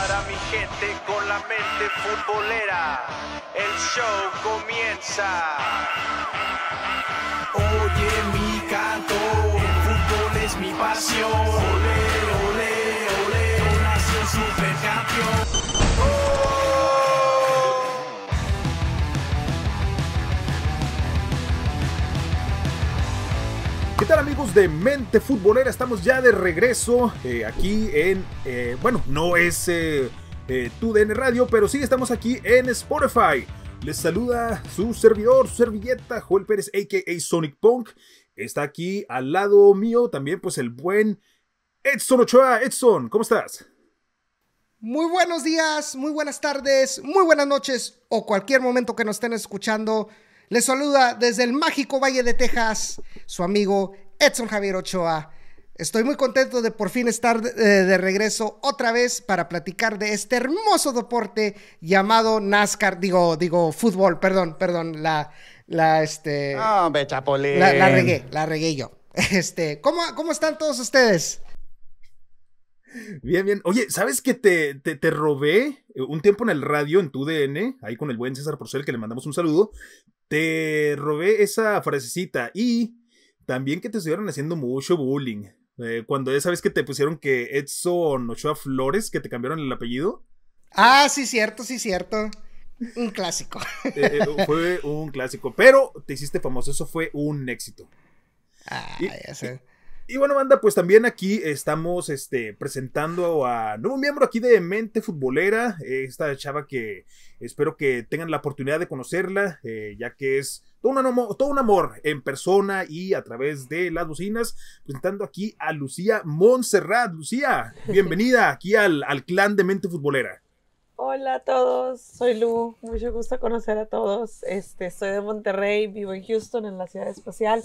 para mi gente con la mente futbolera. El show comienza. Oye mi canto, el fútbol es mi pasión. amigos de Mente Futbolera? Estamos ya de regreso eh, aquí en, eh, bueno, no es eh, eh, TUDN Radio, pero sí estamos aquí en Spotify. Les saluda su servidor, su servilleta, Joel Pérez, a.k.a. Sonic Punk. Está aquí al lado mío también, pues el buen Edson Ochoa. Edson, ¿cómo estás? Muy buenos días, muy buenas tardes, muy buenas noches o cualquier momento que nos estén escuchando. Les saluda desde el mágico Valle de Texas su amigo Edson Javier Ochoa. Estoy muy contento de por fin estar eh, de, regreso otra vez para platicar de este hermoso deporte llamado NASCAR, digo, digo, fútbol, perdón, perdón, la, la, este... Oh, la, la, regué, la regué yo. Este, ¿cómo, cómo están todos ustedes? Bien, bien. Oye, ¿sabes que te, te, te, robé eh, un tiempo en el radio, en tu DN, ahí con el buen César Porcel, que le mandamos un saludo? Te robé esa frasecita y también que te estuvieron haciendo mucho bullying. Eh, cuando ya sabes que te pusieron que Edson Ochoa Flores, que te cambiaron el apellido. Ah, sí, cierto, sí, cierto. Un clásico. Eh, eh, fue un clásico, pero te hiciste famoso, eso fue un éxito. Ah, y, ya sé. Y, bueno, banda, pues también aquí estamos este, presentando a nuevo miembro aquí de Mente Futbolera, esta chava que espero que tengan la oportunidad de conocerla, ya que es todo un, amor en persona y a través de las bocinas, presentando aquí a Lucía Montserrat. Lucía, bienvenida aquí al, clan de Mente Futbolera. Hola a todos, soy Lu, mucho gusto conocer a todos. Este, soy de Monterrey, vivo en Houston, en la ciudad espacial.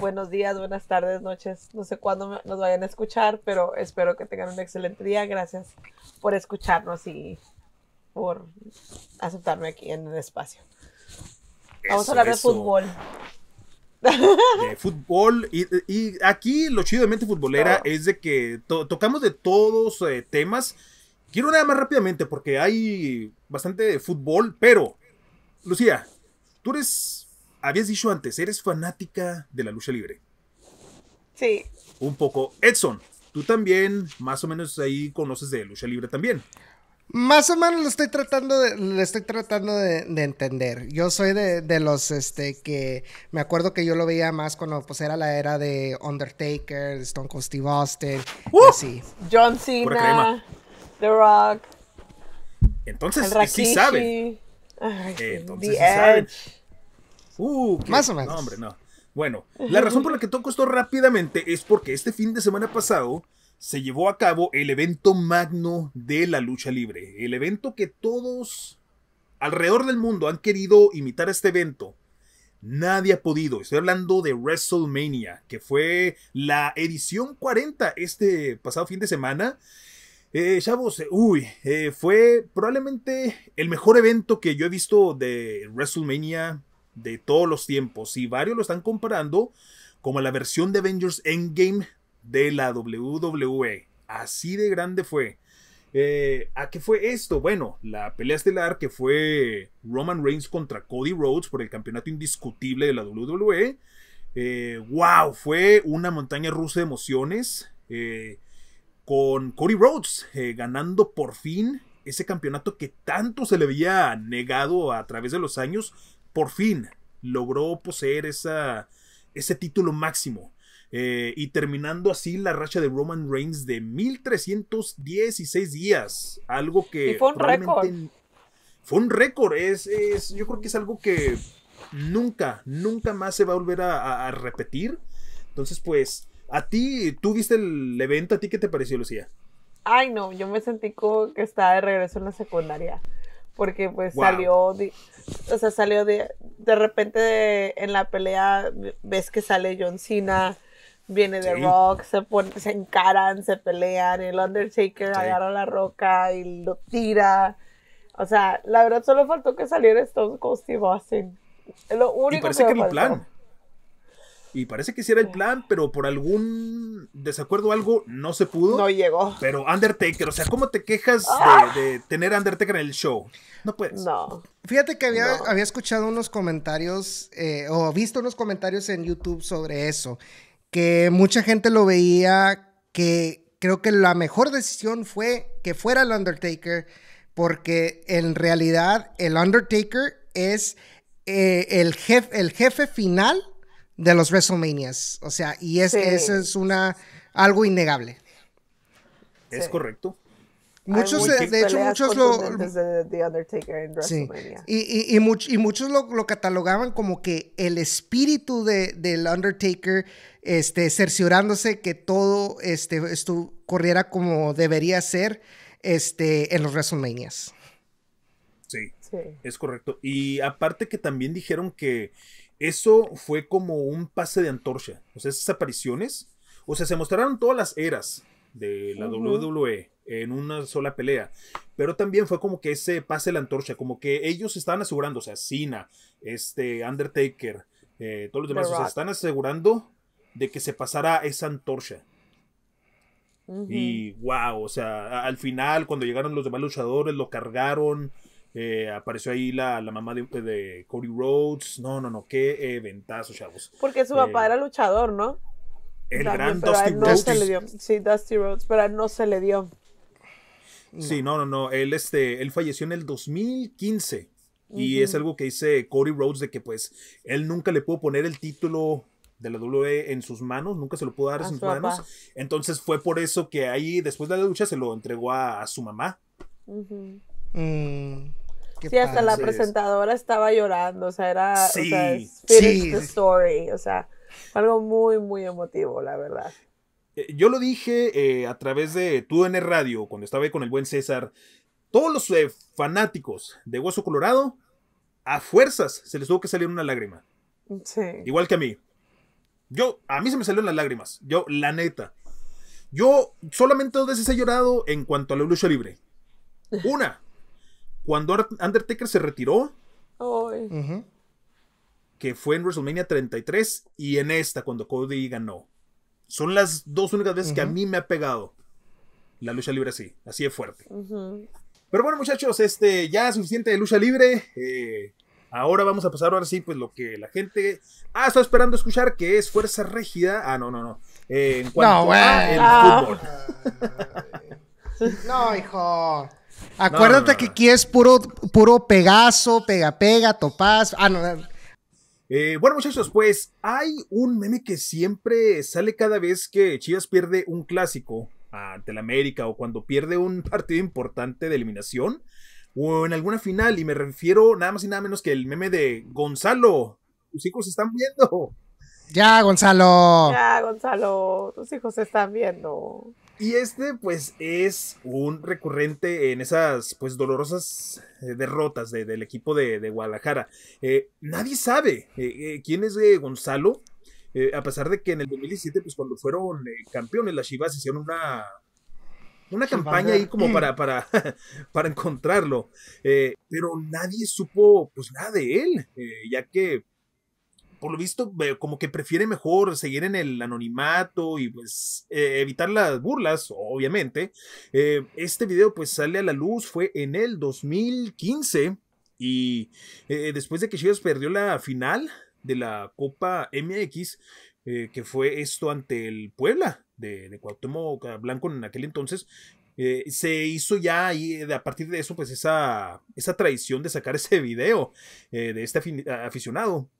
Buenos días, buenas tardes, noches. No sé cuándo nos vayan a escuchar, pero espero que tengan un excelente día. Gracias por escucharnos y por aceptarme aquí en el espacio. Vamos a hablar de fútbol. De fútbol. Y, aquí lo chido de mente futbolera es de que tocamos de todos eh, temas. Quiero nada más rápidamente porque hay bastante de fútbol, pero Lucía, tú eres, habías dicho antes, eres fanática de la lucha libre. Sí. Un poco. Edson, tú también más o menos ahí conoces de lucha libre también. Más o menos lo estoy tratando de, lo estoy tratando de, entender. Yo soy de, los este que me acuerdo que yo lo veía más cuando pues era la era de Undertaker, Stone Cold Steve Austin, John Cena, The Rock. Entonces, eh, eh, sí sabe. entonces, uh, más o menos. Bueno, la razón por la que toco esto rápidamente es porque este fin de semana pasado se llevó a cabo el evento magno de la lucha libre, el evento que todos alrededor del mundo han querido imitar este evento. Nadie ha podido. Estoy hablando de WrestleMania, que fue la edición 40 este pasado fin de semana. Eh, chavos, uy, eh, fue probablemente el mejor evento que yo he visto de WrestleMania de todos los tiempos. Y varios lo están comparando como la versión de Avengers Endgame de la WWE. Así de grande fue. Eh, ¿A qué fue esto? Bueno, la pelea estelar que fue Roman Reigns contra Cody Rhodes por el campeonato indiscutible de la WWE. Eh, ¡Wow! Fue una montaña rusa de emociones. Eh, con Cody Rhodes ganando por fin ese campeonato que tanto se le había negado a través de los años. Por fin logró poseer esa, ese título máximo. Eh, y terminando así la racha de Roman Reigns de 1316 días. Algo que. fue un récord. Fue un récord. Es, yo creo que es algo que nunca, nunca más se va a volver a, repetir. Entonces, pues, a ti, tú viste el evento, ¿a ti qué te pareció, Lucía? Ay, no, yo me sentí como que estaba de regreso en la secundaria porque pues salió, o sea, salió de, de repente en la pelea ves que sale John Cena, viene de Rock, se, se encaran, se pelean, el Undertaker agarra la roca y lo tira. O sea, la verdad solo faltó que saliera Stone Cold Steve Es lo único parece que, el plan. Y parece que sí el plan, pero por algún desacuerdo o algo no se pudo. No llegó. Pero Undertaker, o sea, ¿cómo te quejas de, ah. tener Undertaker en el show? No puedes. No. Fíjate que había, había escuchado unos comentarios eh, o visto unos comentarios en YouTube sobre eso que mucha gente lo veía que creo que la mejor decisión fue que fuera el Undertaker, porque en realidad el Undertaker es eh, el, jefe el jefe final de los WrestleManias. O sea, y es, eso es una, algo innegable. Es correcto. Muchos, de, hecho, muchos lo. Y, muchos lo, catalogaban como que el espíritu del Undertaker, este, cerciorándose que todo este, esto corriera como debería ser este, en los WrestleManias. Sí, es correcto. Y aparte que también dijeron que eso fue como un pase de antorcha. O sea, esas apariciones, o sea, se mostraron todas las eras de la WWE en una sola pelea. Pero también fue como que ese pase la antorcha, como que ellos estaban asegurando, o sea, Cena, este, Undertaker, eh, todos los demás, están asegurando de que se pasara esa antorcha. Y wow, o sea, al final, cuando llegaron los demás luchadores, lo cargaron. Eh, apareció ahí la, la mamá de, de, Cody Rhodes. No, no, no, qué ventazo, chavos. Porque su papá eh, era luchador, ¿no? El gran Dusty Rhodes. sí, Dusty Rhodes, pero no se le dio. Sí, no, no, no. Él, este, él falleció en el 2015. Y es algo que dice Cody Rhodes de que pues él nunca le pudo poner el título de la WWE en sus manos, nunca se lo pudo dar a en sus manos. Entonces fue por eso que ahí después de la lucha se lo entregó a, su mamá. Mm, sí, hasta la presentadora estaba llorando, o sea, era sí, o story, o sea, algo muy, muy emotivo, la verdad. Eh, yo lo dije eh, a través de el Radio, cuando estaba ahí con el buen César, todos los eh, fanáticos de Hueso Colorado, a fuerzas se les tuvo que salir una lágrima. Sí. Igual que a mí. Yo, a mí se me salieron las lágrimas. Yo, la neta. Yo solamente dos veces he llorado en cuanto a la lucha libre. Una, cuando Undertaker se retiró. Que fue en WrestleMania 33 y en esta cuando Cody ganó. Son las dos únicas veces que a mí me ha pegado la lucha libre así, así de fuerte. Pero bueno, muchachos, este, ya suficiente de lucha libre. Eh, ahora vamos a pasar ahora sí, pues lo que la gente ah, está esperando escuchar, que es fuerza rígida. Ah, no, no, no. Eh, en cuanto no, a ah. fútbol. no, hijo. Acuérdate que aquí es puro, puro pegazo, pega pega, topaz. Ah, no, eh, bueno, muchachos, pues hay un meme que siempre sale cada vez que Chivas pierde un clásico ante la América o cuando pierde un partido importante de eliminación o en alguna final. Y me refiero nada más y nada menos que el meme de Gonzalo. Tus hijos se están viendo. Ya, Gonzalo. Ya, Gonzalo. Tus hijos se están viendo. Y este, pues, es un recurrente en esas, pues, dolorosas eh, derrotas del equipo de, Guadalajara. Eh, nadie sabe eh, quién es Gonzalo, a pesar de que en el 2017, pues, cuando fueron campeones, las Chivas hicieron una, una campaña ahí como para, para, para encontrarlo. pero nadie supo, pues, nada de él, ya que, por lo visto, como que prefiere mejor seguir en el anonimato y pues eh, evitar las burlas, obviamente. Eh, este video pues sale a la luz, fue en el 2015 y eh, después de que Chivas perdió la final de la Copa MX, que fue esto ante el Puebla de, de Blanco en aquel entonces, se hizo ya ahí, a partir de eso pues esa, esa de sacar ese video de este aficionado.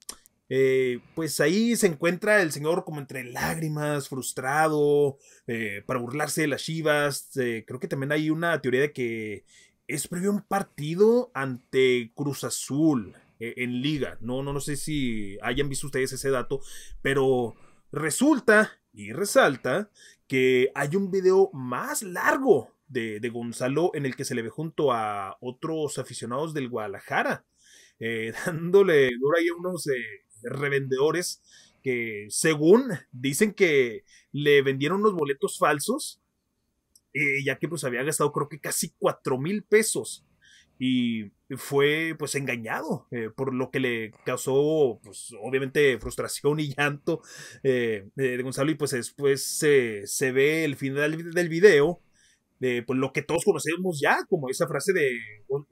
Eh, pues ahí se encuentra el señor como entre lágrimas, frustrado, eh, para burlarse de las Chivas. Eh, creo que también hay una teoría de que es previo a un partido ante Cruz Azul en liga. No, no, no sé si hayan visto ustedes ese dato, pero resulta y resalta que hay un video más largo de, Gonzalo en el que se le ve junto a otros aficionados del Guadalajara, dándole dura ahí unos revendedores que según dicen que le vendieron unos boletos falsos, eh, ya que pues había gastado creo que casi cuatro mil pesos y fue pues engañado, eh, por lo que le causó pues obviamente frustración y llanto eh, de Gonzalo y pues después se ve el final del video de pues, lo que todos conocemos ya, como esa frase de,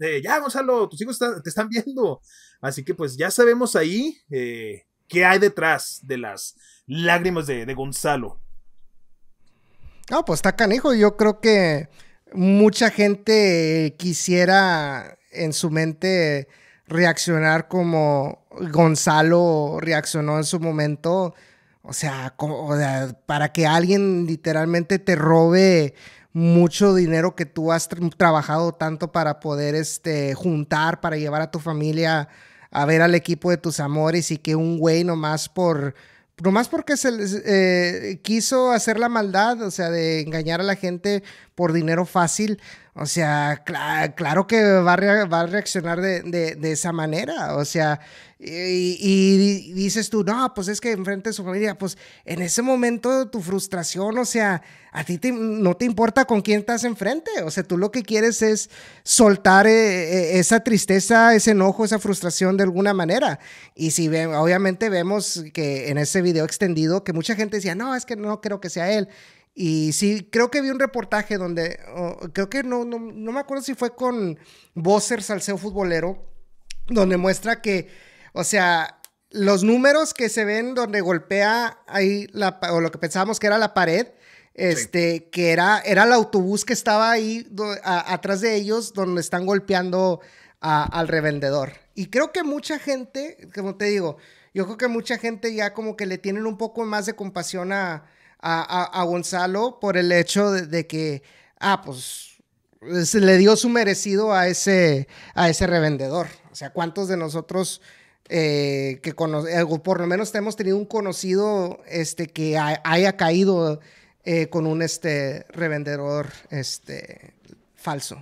eh, ya Gonzalo, tus hijos te están viendo. Así que pues ya sabemos ahí eh, qué hay detrás de las lágrimas de, Gonzalo. No, pues está canijo. Yo creo que mucha gente quisiera en su mente reaccionar como Gonzalo reaccionó en su momento. o sea para que alguien literalmente te robe mucho dinero que tú has trabajado tanto para poder este, juntar, para llevar a tu familia a ver al equipo de tus amores y que un güey nomás por, nomás porque se eh, quiso hacer la maldad, o sea, de engañar a la gente por dinero fácil, o sea, claro que va a, reaccionar de, esa manera. O sea, y, dices tú, no, pues es que enfrente de su familia, pues en ese momento tu frustración, o sea, a ti no te importa con quién estás enfrente. O sea, tú lo que quieres es soltar eh, e-, esa tristeza, ese enojo, esa frustración de alguna manera. Y si obviamente vemos que en ese video extendido, que mucha gente decía, no, es que no creo que sea él. Y sí, creo que vi un reportaje donde, creo que no, no, no, me acuerdo si fue con Bosser Salseo Futbolero, donde muestra que, o sea, los números que se ven donde golpea ahí, o lo que pensábamos que era la pared, este, que era, era el autobús que estaba ahí atrás de ellos, donde están golpeando al revendedor. Y creo que mucha gente, como te digo, yo creo que mucha gente ya como que le tienen un poco más de compasión a, a, Gonzalo por el hecho de, que, ah, pues le dio su merecido a ese, a ese revendedor. O sea, ¿cuántos de nosotros eh, que conocemos, eh, por lo menos hemos tenido un conocido este, que haya caído eh, con un este, revendedor este, falso?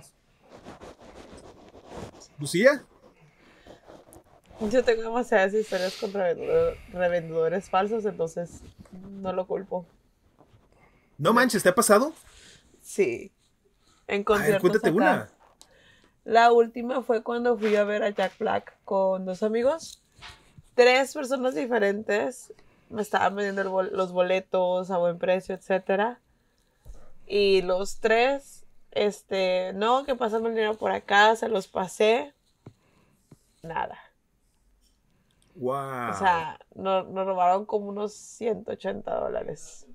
¿Lucía? Yo tengo demasiadas historias con revendedores falsos, entonces no lo culpo. No manches, ¿te ha pasado? Sí. En conciertos. cuéntate una. La última fue cuando fui a ver a Jack Black con dos amigos. Tres personas diferentes. Me estaban vendiendo los boletos a buen precio, etc. Y los tres, este, no, que pasaron el dinero por acá, se los pasé. Nada. Wow. O sea, nos robaron como unos 180 dólares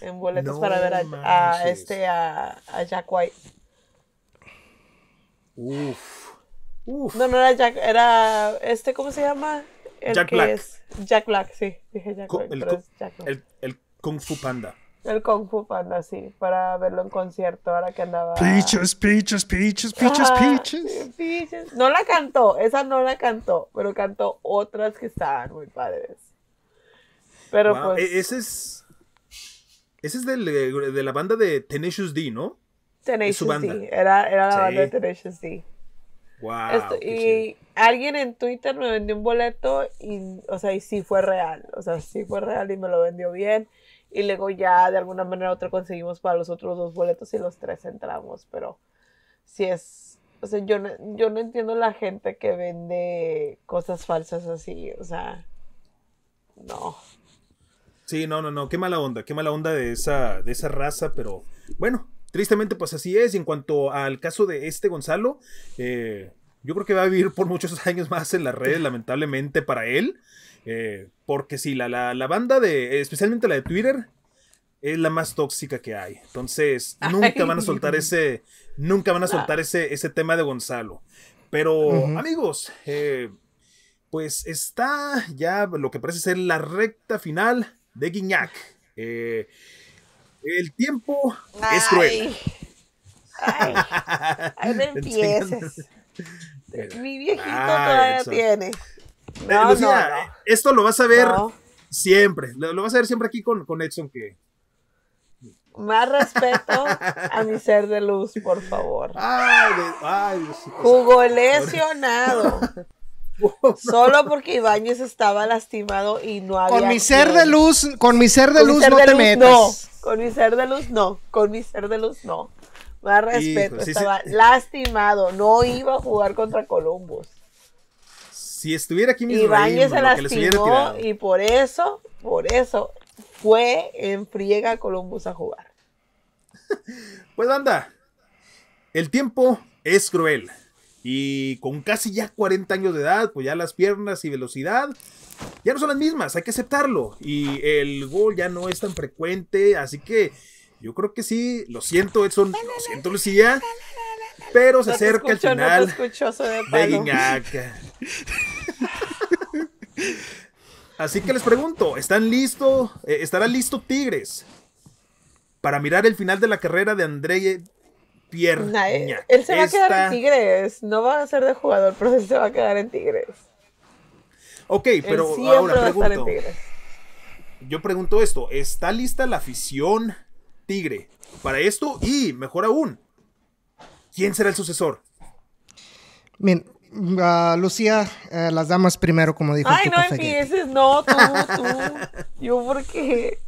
en boletos para ver a, este, a, Jack White. Uf. Uf. No, no era Jack, era este, ¿cómo se llama? El Jack que Black. Es Jack Black, sí, dije Jack White. Black, el, El, Kung Fu Panda. El Kung Fu Panda, sí, para verlo en concierto, ahora que andaba. Peaches, peaches, peaches, peaches, peaches. No la cantó, esa no la cantó, pero cantó otras que estaban muy padres. Pero pues. E-, ese es. Ese es eh, de la banda de Tenacious D, ¿no? Tenacious D. Era, era la banda de Tenacious D. Wow, y alguien en Twitter me vendió un boleto y, o sea, y sí fue real. O sea, sí fue real y me lo vendió bien. Y luego ya de alguna manera u otra conseguimos para los otros dos boletos y los tres entramos. Pero sí es. O sea, yo yo no entiendo la gente que vende cosas falsas así. O sea, no. Sí, no, no, no, qué mala onda, qué mala onda de esa, de esa raza, pero bueno, tristemente pues así es. Y en cuanto al caso de este Gonzalo, eh, yo creo que va a vivir por muchos años más en las redes, lamentablemente para él, eh, porque sí, la, banda de, especialmente la de Twitter, es la más tóxica que hay. Entonces, nunca van a soltar ese, nunca van a soltar ese, ese tema de Gonzalo. Pero, amigos, eh, pues está ya lo que parece ser la recta final de Guiñac. Eh, el tiempo es cruel. Ay, ay me empieces. Mi viejito ah, todavía tiene. Eh, no, esto lo vas a ver siempre. Lo, vas a ver siempre aquí con, con Edson que. Más respeto a mi ser de luz, por favor. Ay, ay Jugo lesionado. Solo porque Ibáñez estaba lastimado y no había. Con mi ser de luz, con mi ser de luz no te con mi ser de luz no, con mi ser de luz no. Más respeto, estaba lastimado, no iba a jugar contra Columbus. Si estuviera aquí mismo. Ibáñez se lastimó y por eso, por eso fue en friega a Columbus a jugar. Pues anda, el tiempo es cruel. Y con casi ya 40 años de edad, pues ya las piernas y velocidad ya no son las mismas, hay que aceptarlo. Y el gol ya no es tan frecuente, así que yo creo que sí, lo siento Edson, lo siento Lucía, pero se acerca el final de Así que les pregunto, ¿están listo? Eh, ¿Estará listo Tigres para mirar el final de la carrera de André eh, él, se va a quedar en Tigres. No va a ser de jugador, pero él se va a quedar en Tigres. Ok, pero ahora pregunto. Yo pregunto esto: ¿está lista la afición Tigre para esto? Y mejor aún, ¿quién será el sucesor? Bien, ah, Lucía, eh, las damas primero, como dijo. Ay, no empieces, no, tú, tú. Yo, porque.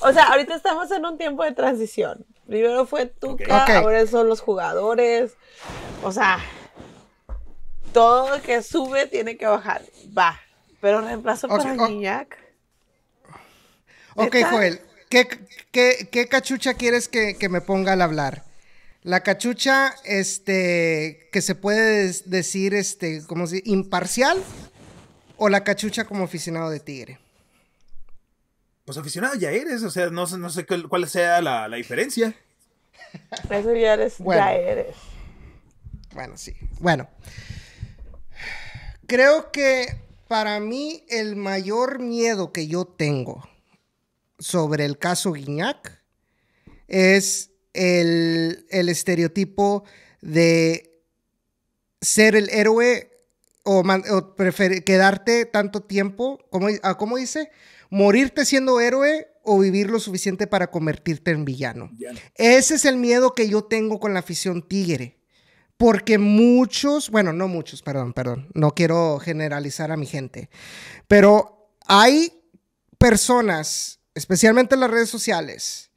O sea, ahorita estamos en un tiempo de transición. Primero fue Tuca, ahora son los jugadores. O sea, todo que sube tiene que bajar. Va. Pero reemplazo para Guiñac. Ok, Joel. ¿Qué, cachucha quieres que, que, me ponga al hablar? La cachucha, este, que se puede decir, este, como imparcial, o la cachucha como aficionado de tigre pues aficionado ya eres, o sea, no, no sé cuál, sea la, diferencia. Eso ya eres, bueno. ya eres. Bueno, sí. Bueno, creo que para mí el mayor miedo que yo tengo sobre el caso Guiñac es el, estereotipo de ser el héroe o, quedarte tanto tiempo, como, ah, ¿cómo dice? morirte siendo héroe o vivir lo suficiente para convertirte en villano. Ese es el miedo que yo tengo con la afición tigre. Porque muchos, bueno, no muchos, perdón, perdón, no quiero generalizar a mi gente, pero hay personas, especialmente en las redes sociales,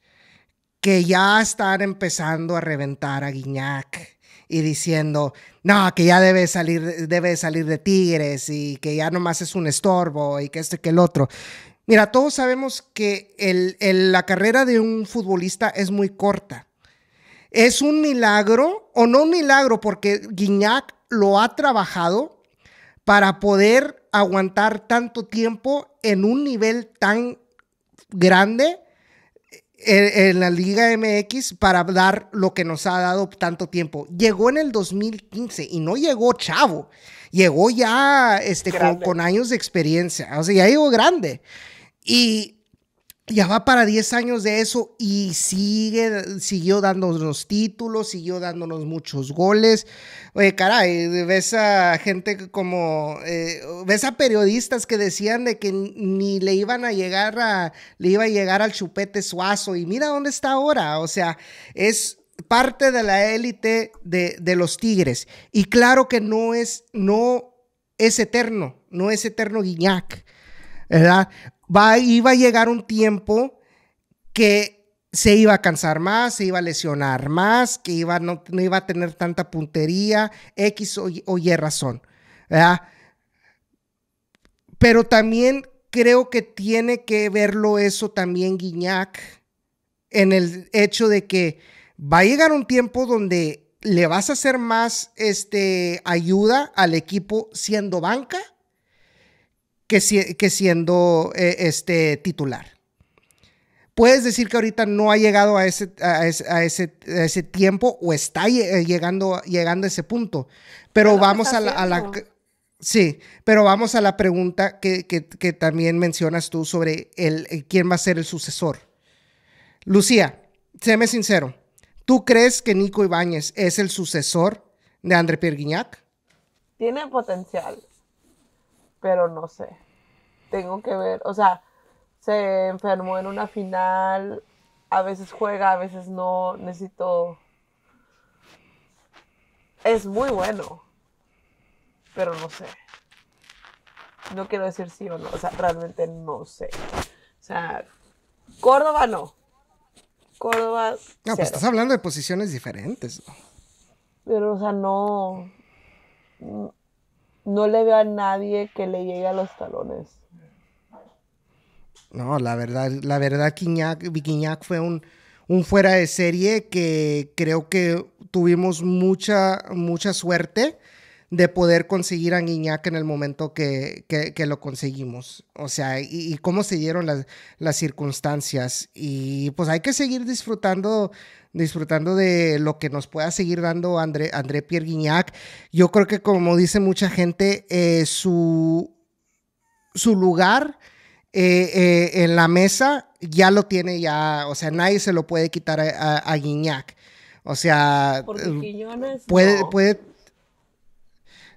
que ya están empezando a reventar a Guiñac y diciendo, no, que ya debe salir, debe salir de Tigres y que ya nomás es un estorbo y que este que el otro. Mira, todos sabemos que la carrera de un futbolista es muy corta. Es un milagro, o no un milagro, porque Guiñac lo ha trabajado para poder aguantar tanto tiempo en un nivel tan grande eh, en, la Liga MX para dar lo que nos ha dado tanto tiempo. Llegó en el 2015 y no llegó chavo llegó ya este, con, con, años de experiencia, o sea, ya llegó grande. Y ya va para 10 años de eso y sigue, siguió dándonos títulos, siguió dándonos muchos goles. Oye, caray, ves a gente como, eh, ves a periodistas que decían de que ni le iban a llegar a, le iba a llegar al chupete suazo y mira dónde está ahora. O sea, es parte de la élite de, de los Tigres. Y claro que no es, no es eterno, no es eterno Guiñac. ¿verdad? va, iba a llegar un tiempo que se iba a cansar más, se iba a lesionar más, que iba, no, iba a tener tanta puntería, X o Y, razón. Pero también creo que tiene que verlo eso también Guiñac en el hecho de que va a llegar un tiempo donde le vas a hacer más este, ayuda al equipo siendo banca que, siendo eh, este titular. Puedes decir que ahorita no ha llegado a ese, a ese, ese, tiempo o está eh, llegando, llegando a ese punto. Pero, vamos a la, Sí, pero vamos a la pregunta que, también mencionas tú sobre el, eh, quién va a ser el sucesor. Lucía, séme sincero. ¿Tú crees que Nico Ibáñez es el sucesor de André Pierre Tiene potencial pero no sé. Tengo que ver, o sea, se enfermó en una final, a veces juega, a veces no, necesito... Es muy bueno, pero no sé. No quiero decir sí o no, o sea, realmente no sé. O sea, Córdoba no. Córdoba. No, pues estás hablando de posiciones diferentes. Pero, o sea, no no le veo a nadie que le llegue a los talones. No, la verdad, la verdad, Quiñac, fue un, un fuera de serie que creo que tuvimos mucha, mucha suerte de poder conseguir a Guiñac en el momento que, que, lo conseguimos. O sea, y, cómo se dieron las, las, circunstancias. Y pues hay que seguir disfrutando disfrutando de lo que nos pueda seguir dando André, Pierre Guignac. Yo creo que como dice mucha gente, eh, su, su lugar eh, eh, en la mesa ya lo tiene ya, o sea, nadie se lo puede quitar a, Guignac. O sea, puede, puede,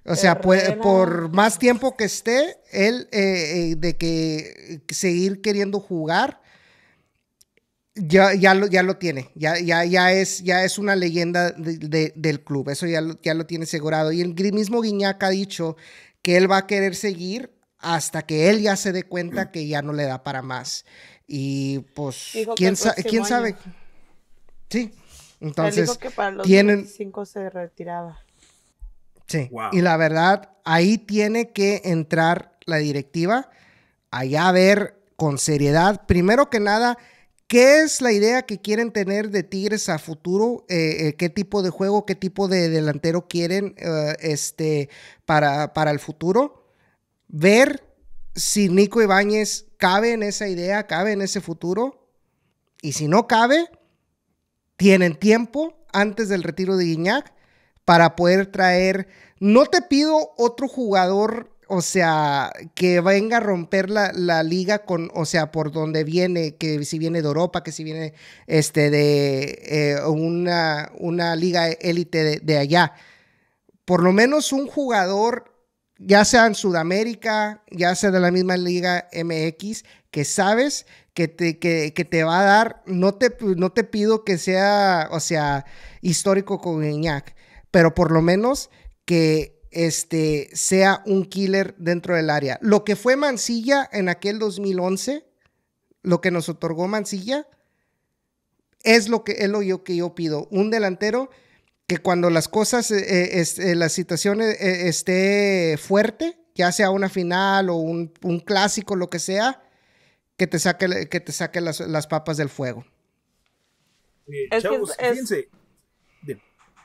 o sea, por más tiempo que esté, él de que seguir queriendo jugar ya, lo, ya lo tiene, ya, ya, ya, es, ya es una leyenda del club, eso ya lo, ya lo tiene asegurado. Y el mismo Guiñac ha dicho que él va a querer seguir hasta que él ya se dé cuenta que ya no le da para más. Y pues, ¿quién, ¿quién sabe? Sí, entonces, dijo que para se retiraba. Sí, wow. y la verdad, ahí tiene que entrar la directiva, allá a ver con seriedad, primero que nada, ¿Qué es la idea que quieren tener de Tigres a futuro? Eh, eh, ¿Qué tipo de juego, qué tipo de delantero quieren eh, este, para, para el futuro? Ver si Nico Ibáñez cabe en esa idea, cabe en ese futuro. Y si no cabe, tienen tiempo antes del retiro de Guiñac para poder traer, no te pido otro jugador o sea, que venga a romper la, liga con, o sea, por donde viene, que si viene de Europa, que si viene este, de eh, una, una, liga élite de, allá. Por lo menos un jugador, ya sea en Sudamérica, ya sea de la misma liga MX, que sabes que te, que, te va a dar, no te, no te pido que sea, o sea, histórico con Iñak, pero por lo menos que este, sea un killer dentro del área. Lo que fue Mancilla en aquel 2011, lo que nos otorgó Mancilla, es lo que es lo yo, que yo pido. Un delantero que cuando las cosas, situaciones eh, eh, eh, la situación esté fuerte, ya sea una final o un, clásico, lo que sea, que te saque, que te las, papas del fuego.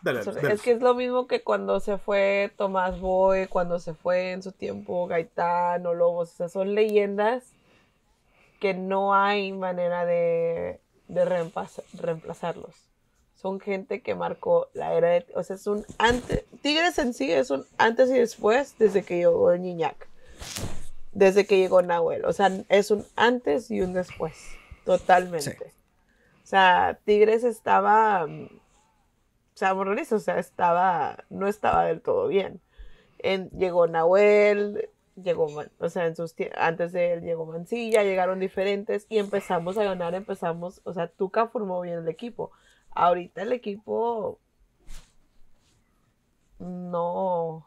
Pues, es que es lo mismo que cuando se fue Tomás Boy, cuando se fue en su tiempo Gaitán o Lobos. O sea, son leyendas que no hay manera de, reemplazarlos. Son gente que marcó la era de. O sea, es un antes. Tigres en sí es un antes y después desde que llegó Niñac. Desde que llegó Nahuel. O sea, es un antes y un después. Totalmente. O sea, Tigres estaba. Mm, sea, Morris, o sea, estaba, no estaba del todo bien. llegó Nahuel, llegó, o sea, en sus antes de él llegó Mancilla, llegaron diferentes y empezamos a ganar, empezamos, o sea, Tuca formó bien el equipo. Ahorita el equipo no, o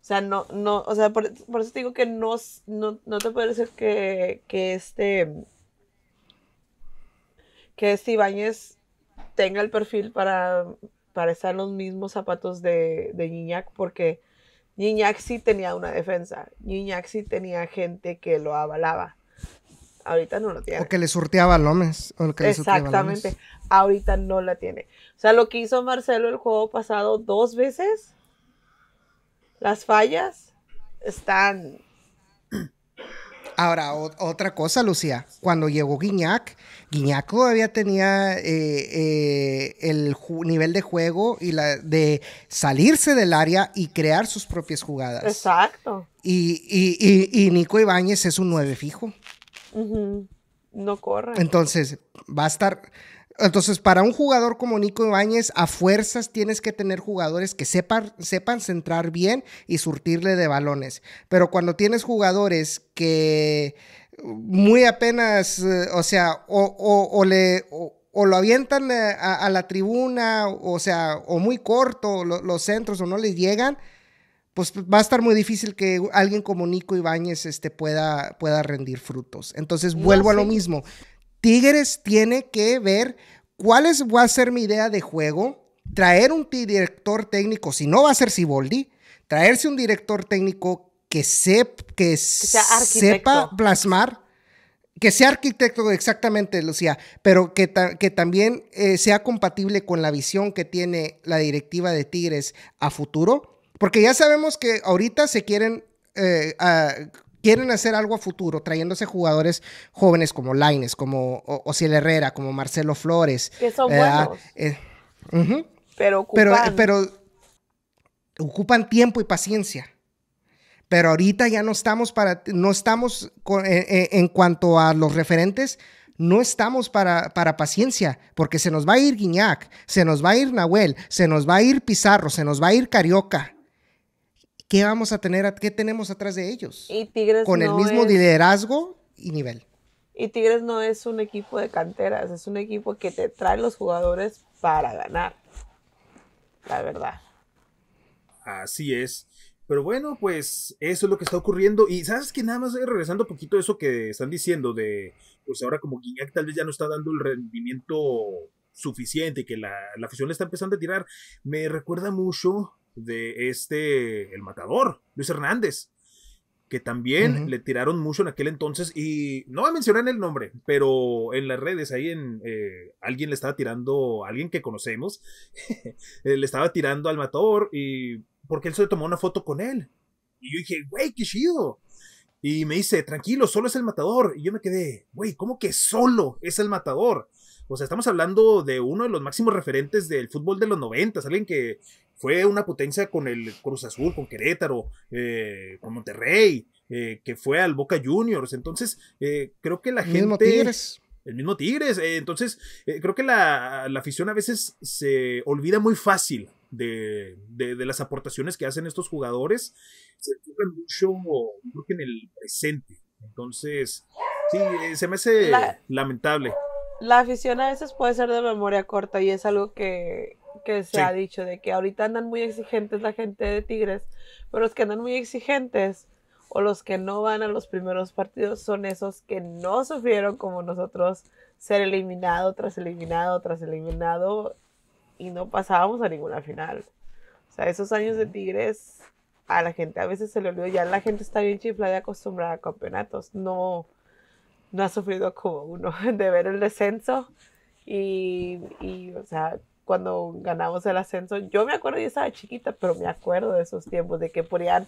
sea, no, no, o sea, por, eso te digo que no, no, te puede decir que, que este, que este Ibáñez tenga el perfil para, para estar los mismos zapatos de, de porque Niñac sí tenía una defensa. Niñac sí tenía gente que lo avalaba. Ahorita no lo tiene. O que le surteaba Exactamente. Ahorita no la tiene. O sea, lo que hizo Marcelo el juego pasado dos veces, las fallas están Ahora, otra cosa, Lucía, cuando llegó Guiñac, Guiñac todavía tenía eh, eh, el nivel de juego y la de salirse del área y crear sus propias jugadas. Exacto. Y, Nico Ibáñez es un nueve fijo. No corre. Entonces, va a estar entonces, para un jugador como Nico Ibáñez, a fuerzas tienes que tener jugadores que sepan, centrar bien y surtirle de balones. Pero cuando tienes jugadores que mm, muy apenas, eh, o sea, o, le... lo avientan eh, a, la tribuna, o sea, o muy corto, los centros, o no les llegan, pues va a estar muy difícil que alguien como Nico Ibáñez este, pueda, pueda rendir frutos. Entonces, vuelvo a lo mismo. Tigres tiene que ver es va a ser mi idea de juego, traer un director técnico, si no va a ser Siboldi, traerse un director técnico que, que, sepa plasmar, que sea arquitecto exactamente, Lucía, pero que, también eh, sea compatible con la visión que tiene la directiva de Tigres a futuro, porque ya sabemos que ahorita se quieren eh, quieren hacer algo a futuro, trayéndose jugadores jóvenes como Laines, como o Herrera, como Marcelo Flores. Que son buenos. Eh, pero eh, ocupan. Pero, ocupan tiempo y paciencia. Pero ahorita ya no estamos para, no estamos eh, en, cuanto a los referentes, no estamos para, para, paciencia, porque se nos va a ir Guiñac, se nos va a ir Nahuel, se nos va a ir Pizarro, se nos va a ir Carioca. ¿qué vamos a tener, qué tenemos atrás de ellos? Y Tigres Con el mismo liderazgo y nivel. Y Tigres no es un equipo de canteras, es un equipo que te trae los jugadores para ganar. La verdad. Así es. Pero bueno, pues eso es lo que está ocurriendo. Y sabes que nada más eh, regresando un poquito a eso que están diciendo de, pues ahora como Guiñac tal vez ya no está dando el rendimiento suficiente y que la, la afición le está empezando a tirar, me recuerda mucho de este, el matador, Luis Hernández, que también le tiraron mucho en aquel entonces y no me a mencionar el nombre, pero en las redes ahí en eh, alguien le estaba tirando, alguien que conocemos, le estaba tirando al matador y porque él se tomó una foto con él. Y yo dije, güey, qué chido. Y me dice, tranquilo, solo es el matador. Y yo me quedé, güey, como que solo es el matador? O sea, estamos hablando de uno de los máximos referentes del fútbol de los 90, alguien que fue una potencia con el Cruz Azul, con Querétaro, eh, con Monterrey, eh, que fue al Boca Juniors. Entonces, eh, creo que la el Mismo Tigres. El mismo Tigres. entonces, creo que la, afición a veces se olvida muy fácil de, las aportaciones que hacen estos jugadores, se enfocan mucho, en el presente. Entonces, sí, se me hace lamentable la afición a veces puede ser de memoria corta y es algo que, se ha dicho, de que ahorita andan muy exigentes la gente de Tigres, pero los que andan muy exigentes o los que no van a los primeros partidos son esos que no sufrieron como nosotros ser eliminado tras eliminado tras eliminado y no pasábamos a ninguna final. O sea, esos años de Tigres a la gente a veces se le olvidó, ya la gente está bien chiflada y acostumbrada a campeonatos, no no ha sufrido como uno de ver el descenso y, o sea, cuando ganamos el ascenso, yo me acuerdo, yo estaba chiquita, pero me acuerdo de esos tiempos de que podían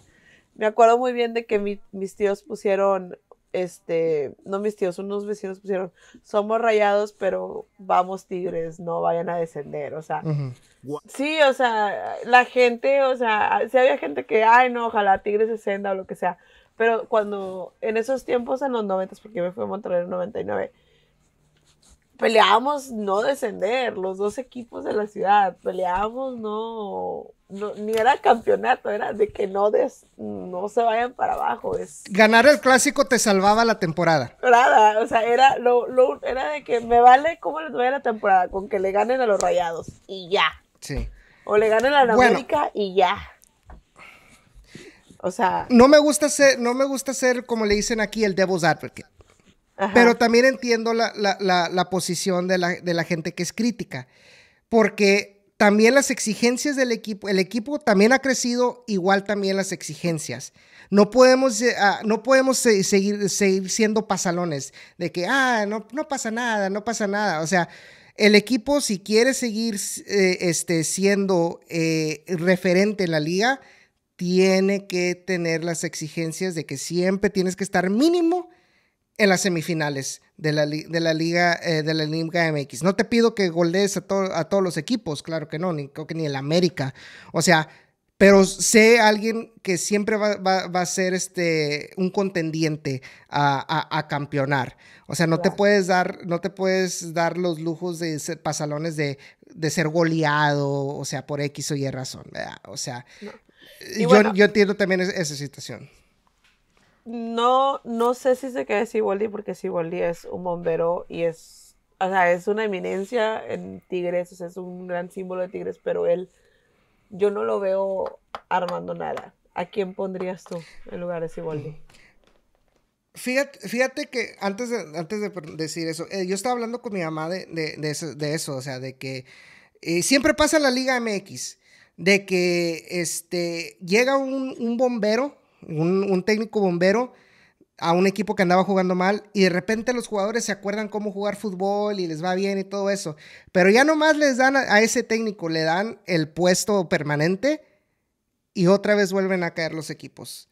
me acuerdo muy bien de que mis tíos pusieron, este, no mis tíos, unos vecinos pusieron, somos rayados, pero vamos tigres, no vayan a descender, o sea, sí, o sea, la gente, o sea, si había gente que, ay, no, ojalá tigres descenda o lo que sea, pero cuando, en esos tiempos, en los 90, porque me fui a Monterrey en 99, peleábamos no descender, los dos equipos de la ciudad, peleábamos no, ni era campeonato, era de que no, des, no se vayan para abajo. Es... Ganar el clásico te salvaba la temporada. Nada, o sea, era, lo, era de que me vale cómo les vaya la temporada, con que le ganen a los rayados y ya. Sí. O le ganen a la América y ya. No me gusta ser, no me gusta ser, como le dicen aquí, el devil's advocate. Pero también entiendo la, posición de, la, gente que es crítica. Porque también las exigencias del equipo, el equipo también ha crecido, igual también las exigencias. No podemos, eh, ah, no podemos seguir, seguir siendo pasalones de que, ah, no, no pasa nada, no pasa nada. O sea, el equipo, si quiere seguir eh, este, siendo eh, referente en la liga, tiene que tener las exigencias de que siempre tienes que estar mínimo en las semifinales de la, liga de la liga eh, MX. No te pido que golpees a, a todos los equipos, claro que no, ni creo que ni el América. O sea, pero sé alguien que siempre va, a ser este, un contendiente a, campeonar. O sea, no te puedes dar, no te puedes dar los lujos de ser pasalones de, ser goleado, o sea, por X o Y razón. O sea, yo, yo, entiendo también esa situación. No, no sé si se queda Siboldi porque Siboldi es un bombero y es, o sea, es una eminencia en Tigres, es un gran símbolo de Tigres, pero él, yo no lo veo armando nada. ¿A quién pondrías tú en lugar de Siboldi? Fíjate, que antes de, antes de decir eso, eh, yo estaba hablando con mi mamá de, eso, o sea, de que eh, siempre pasa la Liga MX de que este, llega un, bombero, un, técnico bombero, a un equipo que andaba jugando mal y de repente los jugadores se acuerdan cómo jugar fútbol y les va bien y todo eso. Pero ya nomás les dan a, ese técnico, le dan el puesto permanente y otra vez vuelven a caer los equipos.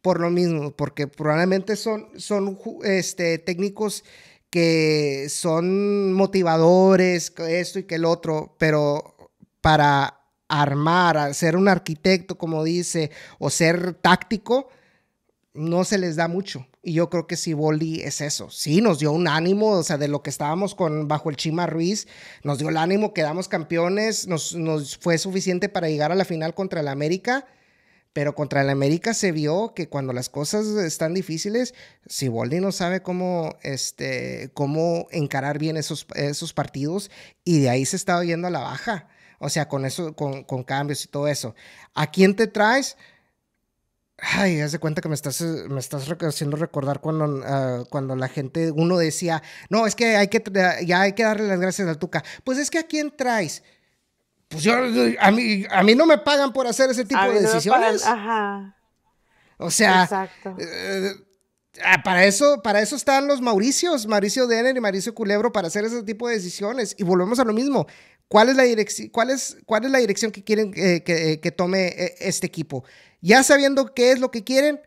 Por lo mismo, porque probablemente son, son este, técnicos que son motivadores, esto y que el otro, pero para armar, ser un arquitecto, como dice, o ser táctico, no se les da mucho. Y yo creo que Siboldi es eso. Sí, nos dio un ánimo, o sea, de lo que estábamos con bajo el Chima Ruiz, nos dio el ánimo, quedamos campeones, nos, fue suficiente para llegar a la final contra el América, pero contra el América se vio que cuando las cosas están difíciles, Siboldi no sabe cómo, este, cómo encarar bien esos, esos partidos y de ahí se está yendo a la baja. O sea, con eso, con, cambios y todo eso. ¿A quién te traes? Ay, haz de cuenta que me estás, me estás haciendo recordar cuando, ah, cuando la gente, uno decía, no, es que hay que, ya hay que darle las gracias a Tuca. Pues es que a quién traes. Pues a mí, a mí no me pagan por hacer ese tipo de decisiones. Ajá. O sea, Exacto. Eh, ah, para eso, para eso están los Mauricios, Mauricio Denner y Mauricio Culebro, para hacer ese tipo de decisiones. Y volvemos a lo mismo. ¿Cuál es la, cuál es, cuál es la dirección que quieren eh, eh, que, tome eh, este equipo? Ya sabiendo qué es lo que quieren,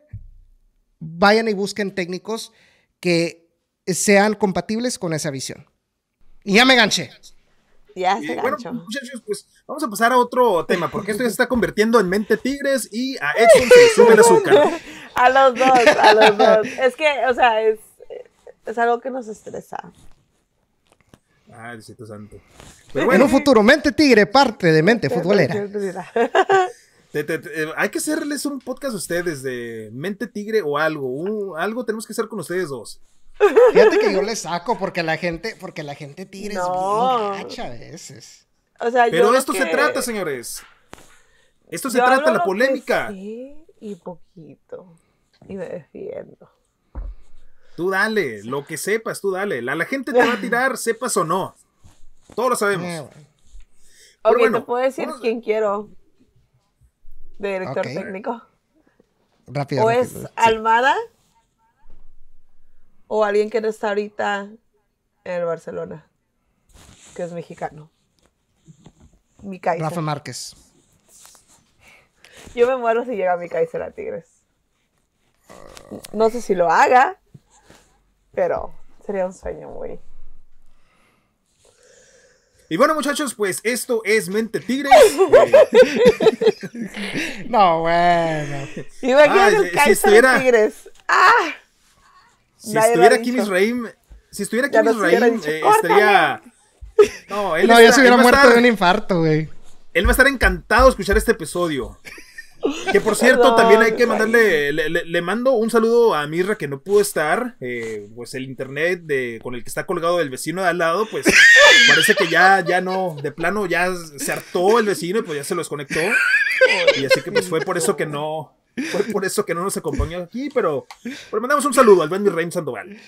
vayan y busquen técnicos que sean compatibles con esa visión. Y ya me ganché. Ya se ganchó. Bueno, pues, muchachos, pues vamos a pasar a otro tema, porque esto ya se está convirtiendo en mente tigres y a Edson se sube azúcar. A los dos, a los dos. Es que, o sea, es, algo que nos estresa. Ay, Diosito Santo en un futuro, mente tigre, parte de mente futbolera. Eh, hay que hacerles un podcast a ustedes de mente tigre o algo. algo tenemos que hacer con ustedes dos. Fíjate que yo les saco porque la gente, porque la gente tigre es bien gacha a veces. Pero esto se trata, señores. Esto se trata, la polémica. Sí, y poquito. Y me defiendo. Tú dale, lo que sepas, tú dale. la gente te va a tirar, sepas o no. Todos lo sabemos. Eh, ok, te puedo decir quién quiero de director técnico. Rápido. O es Almada o alguien que no está ahorita en el Barcelona, que es mexicano. Mi Kaiser. Rafa Márquez. Yo me muero si llega mi Kaiser a Tigres. No sé si lo haga, pero sería un sueño muy y bueno, muchachos, pues esto es Mente Tigres. no, bueno. Imagínate ah, si estuviera, Tigres. ¡Ah! Si estuviera aquí Misraim, si estuviera aquí Misraim, eh, estaría. No, él ya se hubiera muerto de un infarto, güey. Él va a estar encantado de escuchar este episodio. Que por cierto, también hay que mandarle, le, mando un saludo a Mirra que no pudo estar, eh, pues el internet de, con el que está colgado el vecino de al lado, pues parece que ya, ya no, de plano ya se hartó el vecino y pues ya se lo desconectó. Y así que pues fue por eso que no, fue por eso que no nos acompañó aquí, pero, le mandamos un saludo al Benny Reim Sandoval. Eh,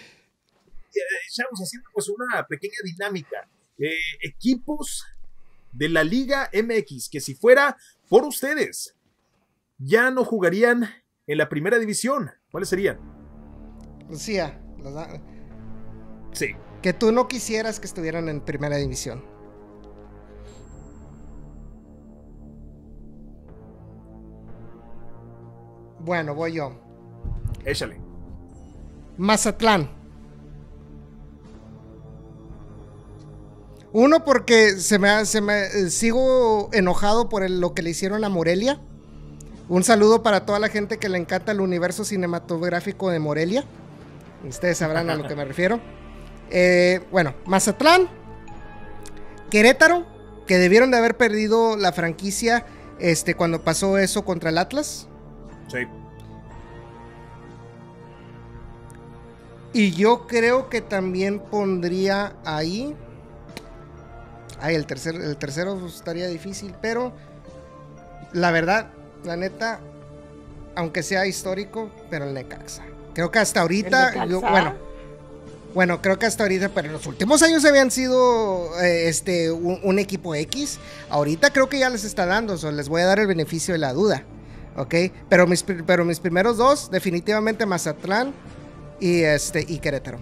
estamos haciendo pues una pequeña dinámica. Eh, equipos de la Liga MX, que si fuera por ustedes, ya no jugarían en la primera división. ¿Cuáles serían? Lucía, pues Sí. Que tú no quisieras que estuvieran en primera división. Bueno, voy yo. Échale. Mazatlán. Uno porque se me, eh, sigo enojado por lo que le hicieron a Morelia. Un saludo para toda la gente que le encanta el universo cinematográfico de Morelia. Ustedes sabrán a lo que me refiero. Eh, bueno, Mazatlán, Querétaro, que debieron de haber perdido la franquicia este, cuando pasó eso contra el Atlas. Sí. Y yo creo que también pondría ahí. Ay, el, tercer, el tercero estaría difícil, pero la verdad, la neta, aunque sea histórico, pero el Necaxa. Creo que hasta ahorita, bueno, bueno, creo que hasta ahorita, pero en los últimos años habían sido eh, este un, equipo X. Ahorita creo que ya les está dando, les voy a dar el beneficio de la duda. ¿Ok? Pero mis, pero mis primeros dos, definitivamente Mazatlán y, este, y Querétaro.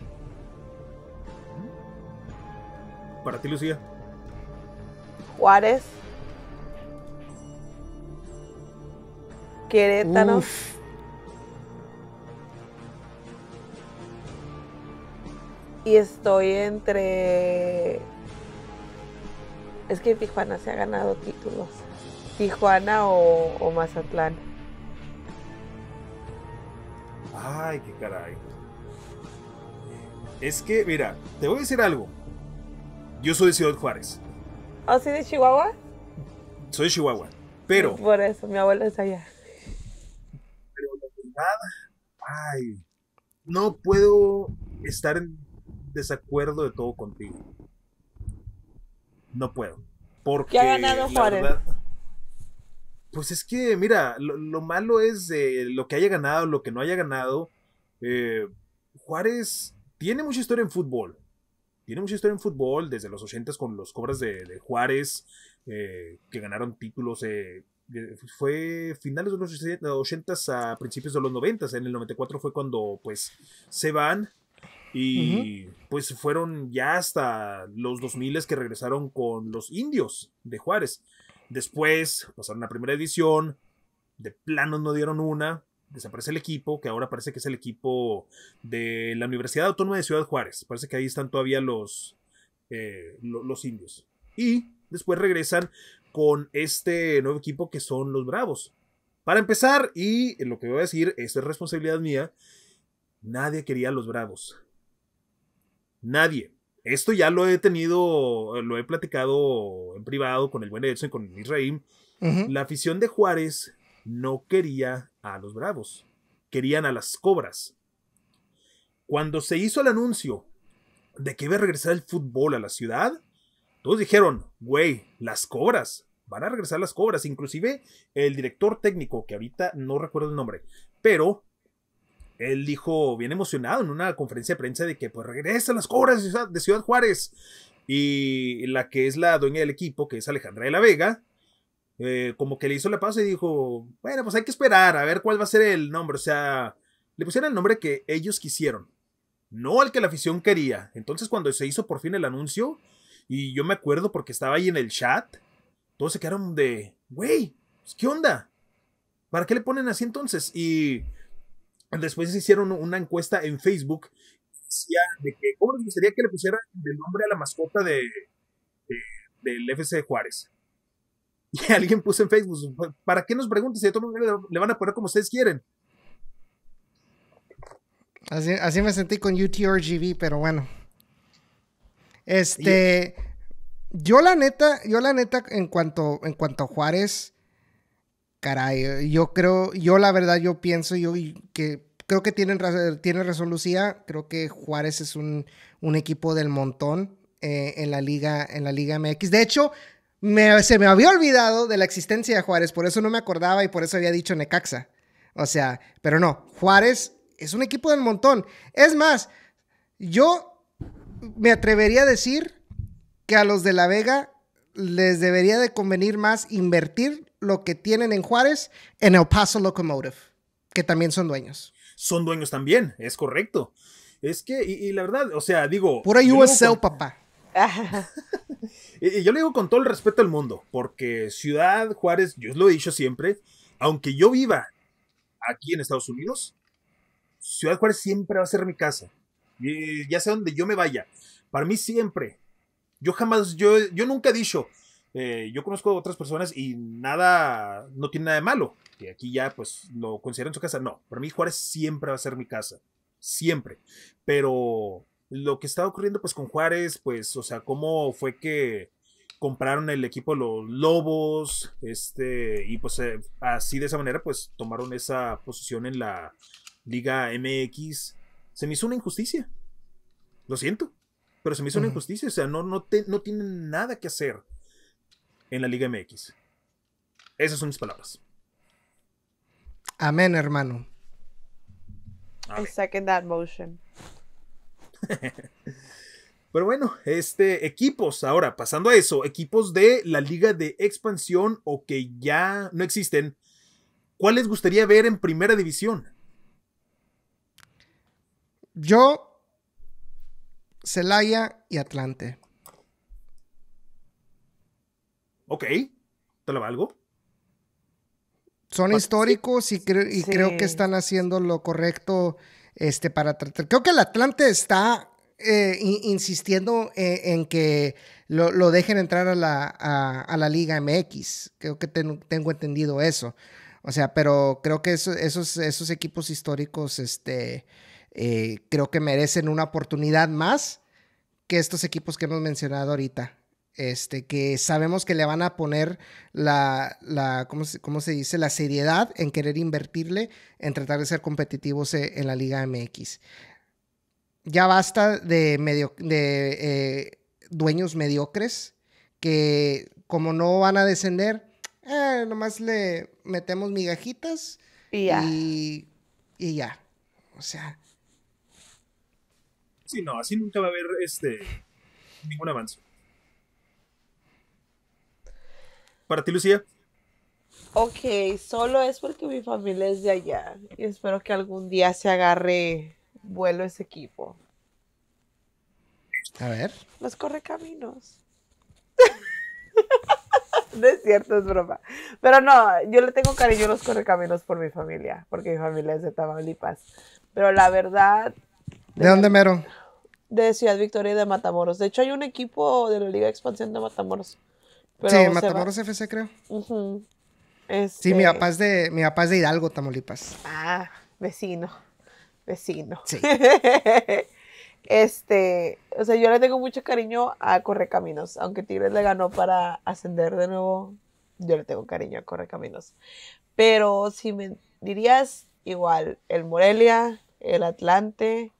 Para ti, Lucía. Juárez. Querétaro. Y estoy entre. Es que Tijuana se ha ganado títulos. Tijuana o, Mazatlán. Ay, qué caray. Es que, mira, te voy a decir algo. Yo soy de Ciudad Juárez. ¿O ¿Ah, de Chihuahua? Soy de Chihuahua. Pero. Por eso, mi abuelo es allá nada. Ay, no puedo estar en desacuerdo de todo contigo. No puedo. Porque ¿Qué ha ganado Juárez? pues es que, mira, lo, malo es lo que haya ganado, lo que no haya ganado. Eh, Juárez tiene mucha historia en fútbol. Tiene mucha historia en fútbol, desde los 80 con los cobras de, Juárez, eh, que ganaron títulos eh, fue finales de los 80 a principios de los 90, en el 94 fue cuando pues se van y pues fueron ya hasta los 2000 que regresaron con los indios de Juárez. Después pasaron la primera edición, de plano no dieron una, desaparece el equipo, que ahora parece que es el equipo de la Universidad Autónoma de Ciudad Juárez. Parece que ahí están todavía los, eh, los indios. Y después regresan con este nuevo equipo que son los Bravos. Para empezar, y lo que voy a decir, es responsabilidad mía, nadie quería a los Bravos. Nadie. Esto ya lo he tenido, lo he platicado en privado con el buen Edson, con Israel. La afición de Juárez no quería a los Bravos, querían a las Cobras. Cuando se hizo el anuncio de que iba a regresar el fútbol a la ciudad, todos dijeron, güey, las cobras, van a regresar las cobras. Inclusive el director técnico, que ahorita no recuerdo el nombre, pero él dijo bien emocionado en una conferencia de prensa de que pues regresan las cobras de Ciudad Juárez. Y la que es la dueña del equipo, que es Alejandra de la Vega, eh, como que le hizo la pausa y dijo, bueno, pues hay que esperar a ver cuál va a ser el nombre. O sea, le pusieron el nombre que ellos quisieron, no al que la afición quería. Entonces cuando se hizo por fin el anuncio, y yo me acuerdo porque estaba ahí en el chat, todos se quedaron de, güey, pues, ¿qué onda? ¿Para qué le ponen así entonces? Y después hicieron una encuesta en Facebook decía de que, ¿cómo les gustaría que le pusieran el nombre a la mascota de, del FC Juárez? Y alguien puso en Facebook, pues, ¿para qué nos preguntas si de todo mundo le van a poner como ustedes quieren? Así, así me sentí con UTRGV, pero bueno. Este, yo la neta, yo la neta, en cuanto, en cuanto a Juárez, caray, yo creo, yo la verdad, yo pienso, yo que creo que tienen, tiene razón Lucía, creo que Juárez es un, equipo del montón eh, en la liga, en la Liga MX. De hecho, se me había olvidado de la existencia de Juárez, por eso no me acordaba y por eso había dicho Necaxa. O sea, pero no, Juárez es un equipo del montón. Es más, yo me atrevería a decir que a los de La Vega les debería de convenir más invertir lo que tienen en Juárez en El Paso Locomotive, que también son dueños. Son dueños también, es correcto. Es que, y, la verdad, o sea, digo... ahí USL, papá. yo le digo con todo el respeto al mundo, porque Ciudad Juárez, yo lo he dicho siempre, aunque yo viva aquí en Estados Unidos, Ciudad Juárez siempre va a ser mi casa ya sea donde yo me vaya. Para mí siempre. Yo jamás, yo, yo nunca he dicho, eh, yo conozco a otras personas y nada, no tiene nada de malo. Que aquí ya pues lo consideran su casa. No, para mí Juárez siempre va a ser mi casa. Siempre. Pero lo que está ocurriendo pues con Juárez, pues, o sea, cómo fue que compraron el equipo los Lobos, este, y pues eh, así de esa manera pues tomaron esa posición en la Liga MX se me hizo una injusticia. Lo siento, pero se me hizo una injusticia. O sea, no, no, no tienen nada que hacer en la Liga MX. Esas son mis palabras. Amén, hermano. I second that motion. Pero bueno, este, equipos, ahora pasando a eso, equipos de la liga de expansión o que ya no existen, ¿cuál les gustaría ver en primera división? Yo, Celaya y Atlante. Ok, te lo valgo. Son pues, históricos y, creo que están haciendo lo correcto este, para tratar. Creo que el Atlante está eh, insistiendo eh, en, que lo, dejen entrar a la, a, la Liga MX. Creo que tengo entendido eso. O sea, pero creo que esos, esos equipos históricos, este, eh, creo que merecen una oportunidad más que estos equipos que hemos mencionado ahorita. Este, que sabemos que le van a poner la, la ¿cómo, se, dice? La seriedad en querer invertirle, en tratar de ser competitivos eh, en la Liga MX. Ya basta de, de eh, dueños mediocres que como no van a descender, nomás le metemos migajitas y ya. y ya. O sea, Sí, no, así nunca va a haber este ningún avance. ¿Para ti, Lucía? Ok, solo es porque mi familia es de allá y espero que algún día se agarre vuelo ese equipo. A ver. Los correcaminos. no es cierto, es broma. Pero no, yo le tengo cariño a los correcaminos por mi familia, porque mi familia es de Tamaulipas. Pero la verdad. ¿De, ¿De dónde mero? de Ciudad Victoria y de Matamoros. De hecho, hay un equipo de la Liga de Expansión de Matamoros. sí, Matamoros FC, creo. Sí, mi este, papá, es de, mi de Hidalgo, Tamaulipas. Ah, vecino. Vecino. Sí. este, o sea, yo le tengo mucho cariño a Correcaminos. Aunque Tigres le ganó para ascender de nuevo, yo le tengo cariño a Correcaminos. Pero si me dirías, igual, el Morelia, el Atlante,